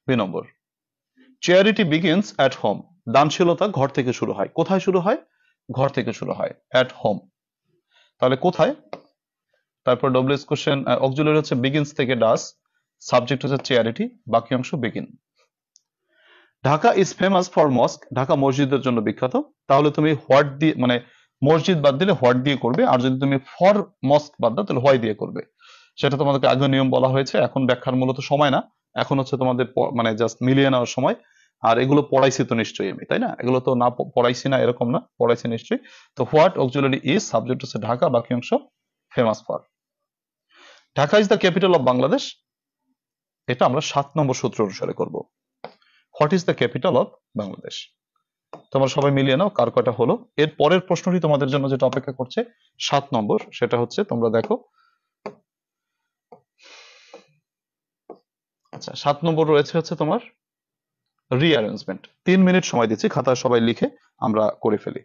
দুই নম্বর চেয়ারিটি বিগিনস অ্যাট হোম দানশীলতা ঘর থেকে শুরু হয় কোথায় শুরু হয় ঘর থেকে শুরু হয় অ্যাট হোম তাহলে কোথায় তারপর ডব্লিউএস কোশ্চেন অক্সিলারি হচ্ছে বিগিনস থেকে ডাস সাবজেক্ট হচ্ছে চেয়ারিটি বাকি অংশ begin Dhaka is famous for mosque Dhaka মসজিদের জন্য বিখ্যাত তাহলে তুমি হোয়াট দিয়ে মানে মসজিদ বাদ দিলে হোয়াট দিয়ে করবে আর যদি তুমি ফর মস্ক বাদ দাও তাহলে হোয়াই দিয়ে করবে সেটা তোমাদেরকে আগে নিয়ম বলা হয়েছে এখন ব্যাখ্যার মূলত সময় না এখন হচ্ছে তোমাদের মানে জাস্ট মিলিয়ে নেওয়ার সময় আর এগুলো পড়াইছি তো নিশ্চয়ই আমি তাই না এগুলো তো না পড়াইছি না এরকম না পড়াইছি নিশ্চয়ই তো হোয়াট অক্সুলারি ইজ সাবজেক্ট হচ্ছে ঢাকা বাকি অংশ famous for Dhaka is the capital of Bangladesh এটা আমরা সাত নম্বর সূত্র অনুসারে করব what is the capital of Bangladesh তোমরা সবাই মিলিয়ে নাও কার কয়টা হলো এর পরের প্রশ্নটি তোমাদের জন্য যেটা অপেক্ষা করছে সাত নম্বর সেটা হচ্ছে তোমরা দেখো আচ্ছা সাত নম্বর রয়েছে হচ্ছে তোমার রিঅ্যারেঞ্জমেন্ট তিন মিনিট সময় দিচ্ছি খাতায় সবাই লিখে আমরা করে ফেলি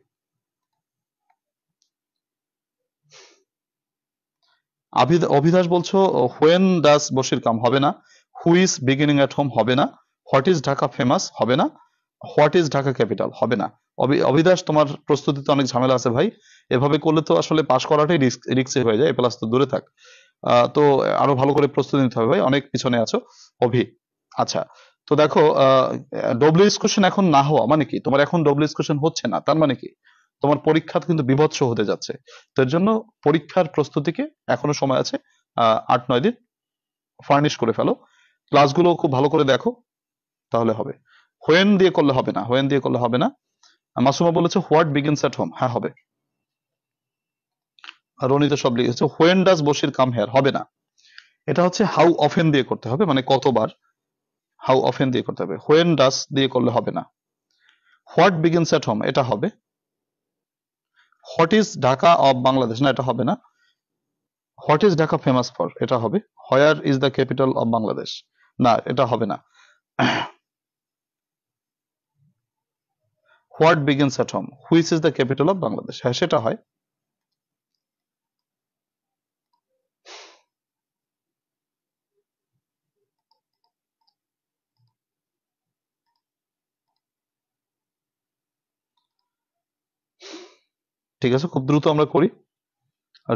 অভিদাস বলছো হোয়েন ডাস বসির কাম হবে না who is beginning at home হবে না হোয়াট ইজ ঢাকা ফেমাস হবে না হোয়াট ইজ ঢাকা ক্যাপিটাল হবে না অভিদাস তোমার প্রস্তুতিতে অনেক ঝামেলা আছে ভাই এভাবে করলে তো আসলে পাশ করাটাই রিক্সে হয়ে যায় প্লাস তো দূরে থাক তো আরো ভালো করে প্রস্তুতি নিতে হবে ভাই অনেক পিছনে আছো অভি আচ্ছা তো দেখো ডব্লিউএস কোশ্চেন এখন না হওয়া মানে কি তোমার এখন ডব্লিউএস কোশ্চেন হচ্ছে না তার মানে কি তোমার পরীক্ষা কিন্তু বিভৎস হতে যাচ্ছে তো এর জন্য পরীক্ষার প্রস্তুতিকে এখনো সময় আছে আট নয় দিন ফার্নিশ করে ফেলো ক্লাসগুলো খুব ভালো করে দেখো তাহলে হবে হোয়েন দিয়ে করলে হবে না হোয়েন দিয়ে করলে হবে না মাসুমা বলেছে হোয়াট বিগিনস অ্যাট হোম হ্যাঁ হবে রনিতা সব লিখেছে when does Basir come here হবে না এটা হচ্ছে হাউ অফেন দিয়ে করতে হবে মানে কতবার হাউ অফেন দিয়ে করতে হবে হোয়েন ডাজ দিয়ে করলে হবে না হোয়াট বিগিনস অ্যাট হোম এটা হবে what is Dhaka of Bangladesh না এটা হবে না what is Dhaka famous for এটা হবে where is the capital of Bangladesh না এটা হবে না what begins at home which is the capital of Bangladesh হ্যাঁ সেটা হয় ঠিক আছে খুব দ্রুত আমরা করি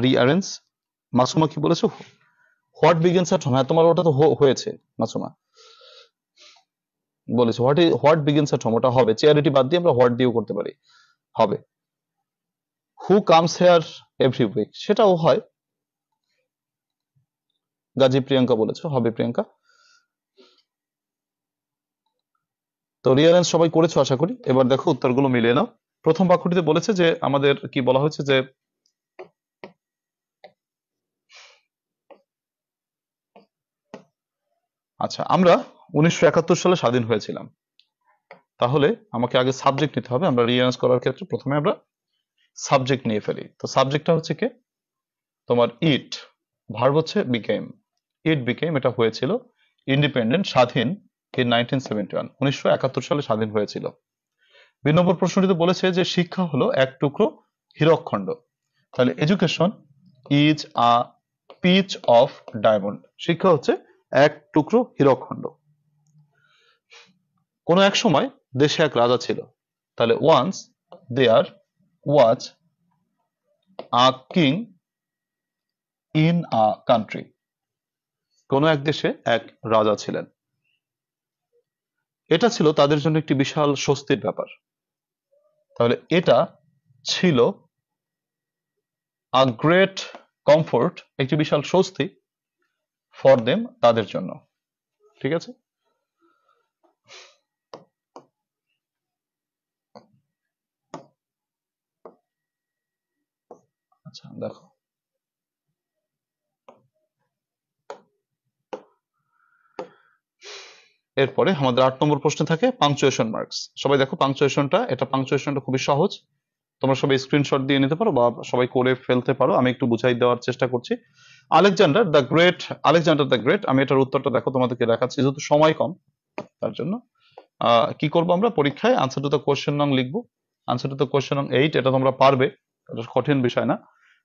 রিঅ্যারেঞ্জ মাসুমা কি বলেছো হোয়াট বিগিনস অ্যাট হোম হ্যাঁ তোমার ওটা তো হয়েছে মাসুমা বলেছে what what begins at home ওটা হবে চ্যারিটি বাদ দিয়ে আমরা হোয়াট দিয়েও করতে পারি হবে who comes here every week সেটাও হয় গাজী প্রিয়াঙ্কা বলেছো হবে প্রিয়াঙ্কা তো রিয়ারেন্স সবাই করেছো আশা করি এবার দেখো উত্তরগুলো মিলিয়ে নাও প্রথম বাক্যটিতে বলেছে যে আমাদের কি বলা হয়েছে যে আচ্ছা আমরা উনিশশো সালে স্বাধীন হয়েছিলাম তাহলে আমাকে আগে সাবজেক্ট নিতে হবে আমরা রিয়ারেঞ্জ করার ক্ষেত্রে প্রথমে আমরা সাবজেক্ট নিয়ে ফেলি তো সাবজেক্টটা হচ্ছে কি তোমার ইট ভার্ব হচ্ছে বিকেম ইট বিকেম এটা হয়েছিল ইন্ডিপেন্ডেন্ট স্বাধীন ইন নাইনটিন সেভেন্টি ওয়ান উনিশশো সালে স্বাধীন হয়েছিল দুই নম্বর প্রশ্নটিতে বলেছে যে শিক্ষা হলো এক টুকরো হীরক খন্ড তাহলে education is a piece of diamond শিক্ষা হচ্ছে এক টুকরো হীরক খন্ড কোন এক সময় দেশে এক রাজা ছিল তাহলে once there was a king in a country কোন এক দেশে এক রাজা ছিলেন এটা ছিল তাদের জন্য একটি বিশাল স্বস্তির ব্যাপার তাহলে এটা ছিল আ গ্রেট কমফোর্ট একটি বিশাল স্বস্তি ফর দেম তাদের জন্য ঠিক আছে আচ্ছা দেখো এরপরে আমাদের আট নম্বর প্রশ্নে থাকে পাংচুয়েশন মার্কস সবাই দেখো পাংচুয়েশনটা এটা পাংচুয়েশনটা খুবই সহজ তোমরা সবাই স্ক্রিনশট দিয়ে নিতে পারো বা সবাই করে ফেলতে পারো আমি একটু বুঝাই দেওয়ার চেষ্টা করছি Alexander the Great Alexander the Great আমি এটার উত্তরটা দেখো তোমাদেরকে দেখাচ্ছি যেহেতু সময় কম তার জন্য কি করবো আমরা পরীক্ষায় আনসার টু দ্য কোশ্চেন নং লিখবো আনসার টু দ্য কোশ্চেন নং এইট এটা তোমরা পারবে এটা কঠিন বিষয় না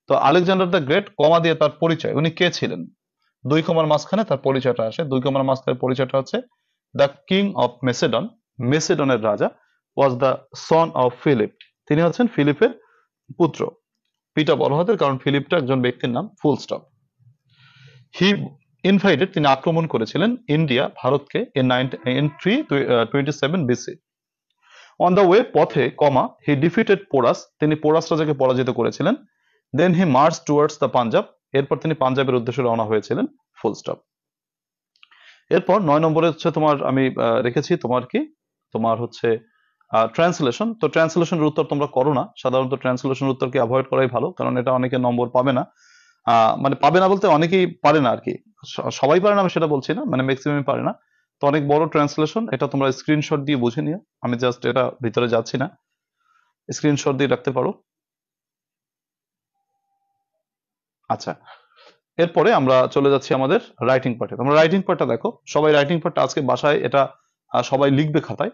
তো আলেকজান্ডার দ্য গ্রেট কমা দিয়ে তার পরিচয় উনি কে ছিলেন দুই কমার মাঝখানে তার পরিচয়টা আসে দুই কমার মাঝখানে পরিচয়টা হচ্ছে দ্য কিং অফ মেসেডন মেসেডনের রাজা was the son of Philip তিনি হচ্ছেন ফিলিপের পুত্র পিটা বড় হাতের কারণ ফিলিপটা একজন ব্যক্তির নাম ফুল স্টপ হি ইনভাইটেড তিনি আক্রমণ করেছিলেন ইন্ডিয়া ভারতকে in three twenty seven BC on the way পথে কমা হি ডিফিটেড পোরাস তিনি পোরাস রাজাকে পরাজিত করেছিলেন then he march towards the Punjab এরপর তিনি পাঞ্জাবের উদ্দেশ্যে রওনা হয়েছিলেন ফুল স্টপ এরপর নয় নম্বরে হচ্ছে তোমার আমি রেখেছি তোমার কি তোমার হচ্ছে ট্রান্সলেশন তো ট্রান্সলেশনের উত্তর তোমরা করো না সাধারণত ট্রান্সলেশনের উত্তরকে অ্যাভয়েড করাই ভালো কারণ এটা অনেকে নম্বর পাবে না মানে পাবে না বলতে অনেকেই পারে না আর কি সবাই পারে না আমি সেটা বলছি না মানে ম্যাক্সিমামই পারে না তো অনেক বড় ট্রান্সলেশন এটা তোমরা স্ক্রিনশট দিয়ে বুঝে নিও আমি জাস্ট এটা ভিতরে যাচ্ছি না স্ক্রিনশট দিয়ে রাখতে পারো আচ্ছা এরপরে আমরা চলে যাচ্ছি আমাদের রাইটিং পার্টে তোমরা রাইটিং পার্টটা দেখো সবাই রাইটিং পার্টটা আজকে বাসায় এটা সবাই লিখবে খাতায়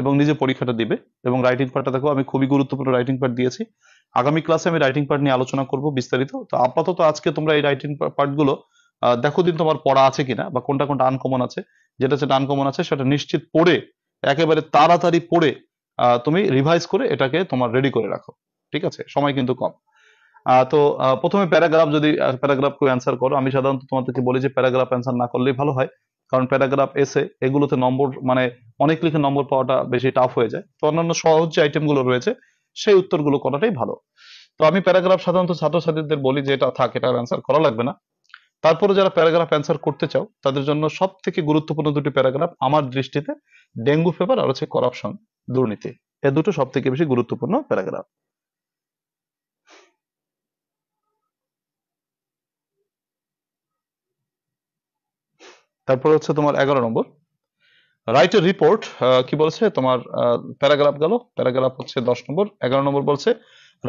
এবং নিজে পরীক্ষাটা দিবে এবং রাইটিং পার্টটা দেখো আমি খুবই গুরুত্বপূর্ণ রাইটিং পার্ট দিয়েছি আগামী ক্লাসে আমি রাইটিং পার্ট নিয়ে আলোচনা করব বিস্তারিত তো আপাতত আজকে তোমরা এই রাইটিং পার্টগুলো দেখো দিন তোমার পড়া আছে কিনা বা কোনটা কোনটা আনকমন আছে যেটা সেটা আনকমন আছে সেটা নিশ্চিত পড়ে একেবারে তাড়াতাড়ি পড়ে তুমি রিভাইজ করে এটাকে তোমার রেডি করে রাখো ঠিক আছে সময় কিন্তু কম তো প্রথমে প্যারাগ্রাফ যদি প্যারাগ্রাফ কেউ অ্যান্সার করো আমি সাধারণত তোমাদেরকে বলি যে প্যারাগ্রাফ অ্যান্সার না করলেই ভালো হয় কারণ প্যারাগ্রাফ এসে এগুলোতে নম্বর মানে অনেক লিখে নম্বর পাওয়াটা বেশি টাফ হয়ে যায় তো অন্যান্য সহজ যে আইটেমগুলো রয়েছে সেই উত্তরগুলো করাটাই ভালো তো আমি প্যারাগ্রাফ সাধারণত ছাত্রছাত্রীদের বলি যে এটা থাক এটা অ্যান্সার করা লাগবে না তারপরে যারা প্যারাগ্রাফ অ্যান্সার করতে চাও তাদের জন্য সব থেকে গুরুত্বপূর্ণ দুটি প্যারাগ্রাফ আমার দৃষ্টিতে ডেঙ্গু ফেভার আর হচ্ছে করাপশন দুর্নীতি এ দুটো সব থেকে বেশি গুরুত্বপূর্ণ প্যারাগ্রাফ তারপর হচ্ছে তোমার এগারো নম্বর রাইট এর রিপোর্ট কি বলছে তোমার প্যারাগ্রাফ গেল প্যারাগ্রাফ হচ্ছে দশ নম্বর এগারো নম্বর বলছে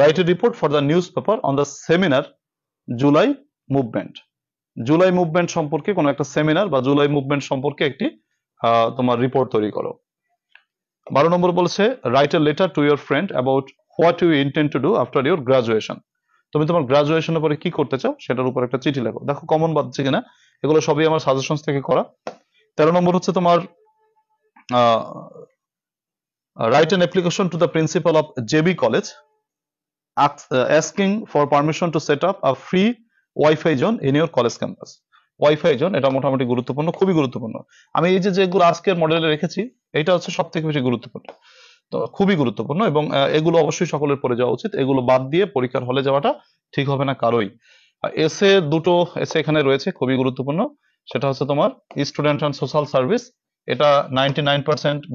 রাইট এর report for the newspaper on the seminar July movement July movement সম্পর্কে কোনো একটা সেমিনার বা জুলাই মুভমেন্ট সম্পর্কে একটি তোমার রিপোর্ট তৈরি করো বারো নম্বর বলছে write a letter to your friend about what you intent to do after your graduation তুমি তোমার গ্রাজুয়েশনের পরে কি করতে চাও সেটার উপর একটা চিঠি লেখো দেখো কমন বাদ বাদছে কিনা এগুলো সবই আমার সাজেশন থেকে করা তেরো নম্বর হচ্ছে তোমার write an application to the principal of JB college asking for permission to set up a free wifi zone in your college campus wifi zone এটা মোটামুটি গুরুত্বপূর্ণ খুবই গুরুত্বপূর্ণ আমি এই যে যেগুলো আজকের মডেলে রেখেছি এটা হচ্ছে সব থেকে বেশি গুরুত্বপূর্ণ তো খুবই গুরুত্বপূর্ণ এবং এগুলো অবশ্যই সকলের পড়ে যাওয়া উচিত এগুলো বাদ দিয়ে পরীক্ষার হলে যাওয়াটা ঠিক হবে না কারোই এসে দুটো এসে এখানে রয়েছে খুবই গুরুত্বপূর্ণ সেটা হচ্ছে তোমার স্টুডেন্ট অ্যান্ড সোশ্যাল সার্ভিস এটা নাইনটি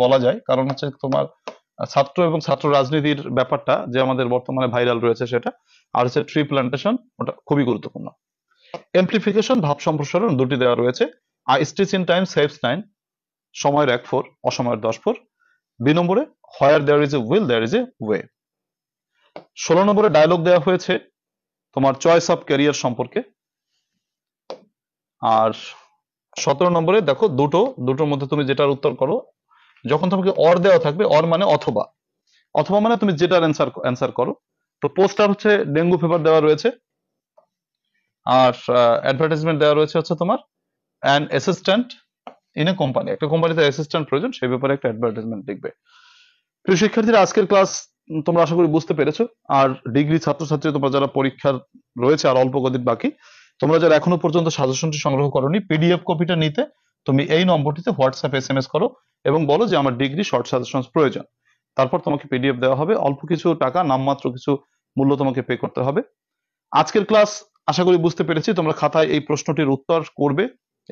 বলা যায় কারণ হচ্ছে তোমার ছাত্র এবং ছাত্র রাজনীতির ব্যাপারটা যে আমাদের বর্তমানে ভাইরাল রয়েছে সেটা আর হচ্ছে ট্রি প্ল্যান্টেশন ওটা খুবই গুরুত্বপূর্ণ এমপ্লিফিকেশন ভাব সম্প্রসারণ দুটি দেওয়া রয়েছে a stitch in time saves time সময়ের এক ফোর অসময়ের দশ ফোর বিনম্বরে where there is a will there is a way ষোলো নম্বরে ডায়লগ দেওয়া হয়েছে তোমার চয়েস অফ ক্যারিয়ার সম্পর্কে আর সতেরো নম্বরে দেখো দুটো দুটোর মধ্যে তুমি যেটার উত্তর করো যখন তোমাকে অর দেওয়া থাকবে অর মানে অথবা অথবা মানে তুমি যেটার অ্যান্সার অ্যান্সার করো তো পোস্টার হচ্ছে ডেঙ্গু ফিভার দেওয়া রয়েছে আর অ্যাডভার্টাইজমেন্ট দেওয়া রয়েছে হচ্ছে তোমার an assistant in a company একটা কোম্পানিতে অ্যাসিস্ট্যান্ট প্রয়োজন সেই ব্যাপারে একটা অ্যাডভার্টাইজমেন্ট দেখবে প্রিয় শিক্ষার্থীরা আজকের ক্লাস তোমরা আশা করি বুঝতে পেরেছো আর ডিগ্রি ছাত্রছাত্রী তোমরা যারা পরীক্ষার রয়েছে আর অল্প কদিন বাকি তোমরা যারা এখনো পর্যন্ত সাজেশনটি সংগ্রহ করনি পিডিএফ কপিটা নিতে তুমি এই নম্বরটিতে হোয়াটসঅ্যাপ এস এম এস করো এবং বলো যে আমার ডিগ্রি শর্ট সাজেশন প্রয়োজন তারপর তোমাকে পিডিএফ দেওয়া হবে অল্প কিছু টাকা নামমাত্র কিছু মূল্য তোমাকে পে করতে হবে আজকের ক্লাস আশা করি বুঝতে পেরেছি তোমরা খাতায় এই প্রশ্নটির উত্তর করবে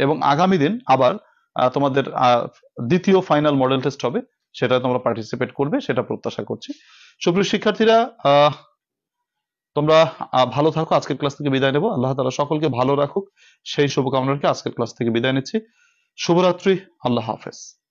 এবং আগামী দিন আবার তোমাদের দ্বিতীয় ফাইনাল মডেল টেস্ট হবে সেটা তোমরা পার্টিসিপেট করবে সেটা প্রত্যাশা করছি সুপ্রিয় শিক্ষার্থীরা তোমরা ভালো থাকো আজকের ক্লাস থেকে বিদায় নেবো আল্লাহ তালা সকলকে ভালো রাখুক সেই শুভকামনা রেখে আজকের ক্লাস থেকে বিদায় নিচ্ছি শুভরাত্রি আল্লাহ হাফেজ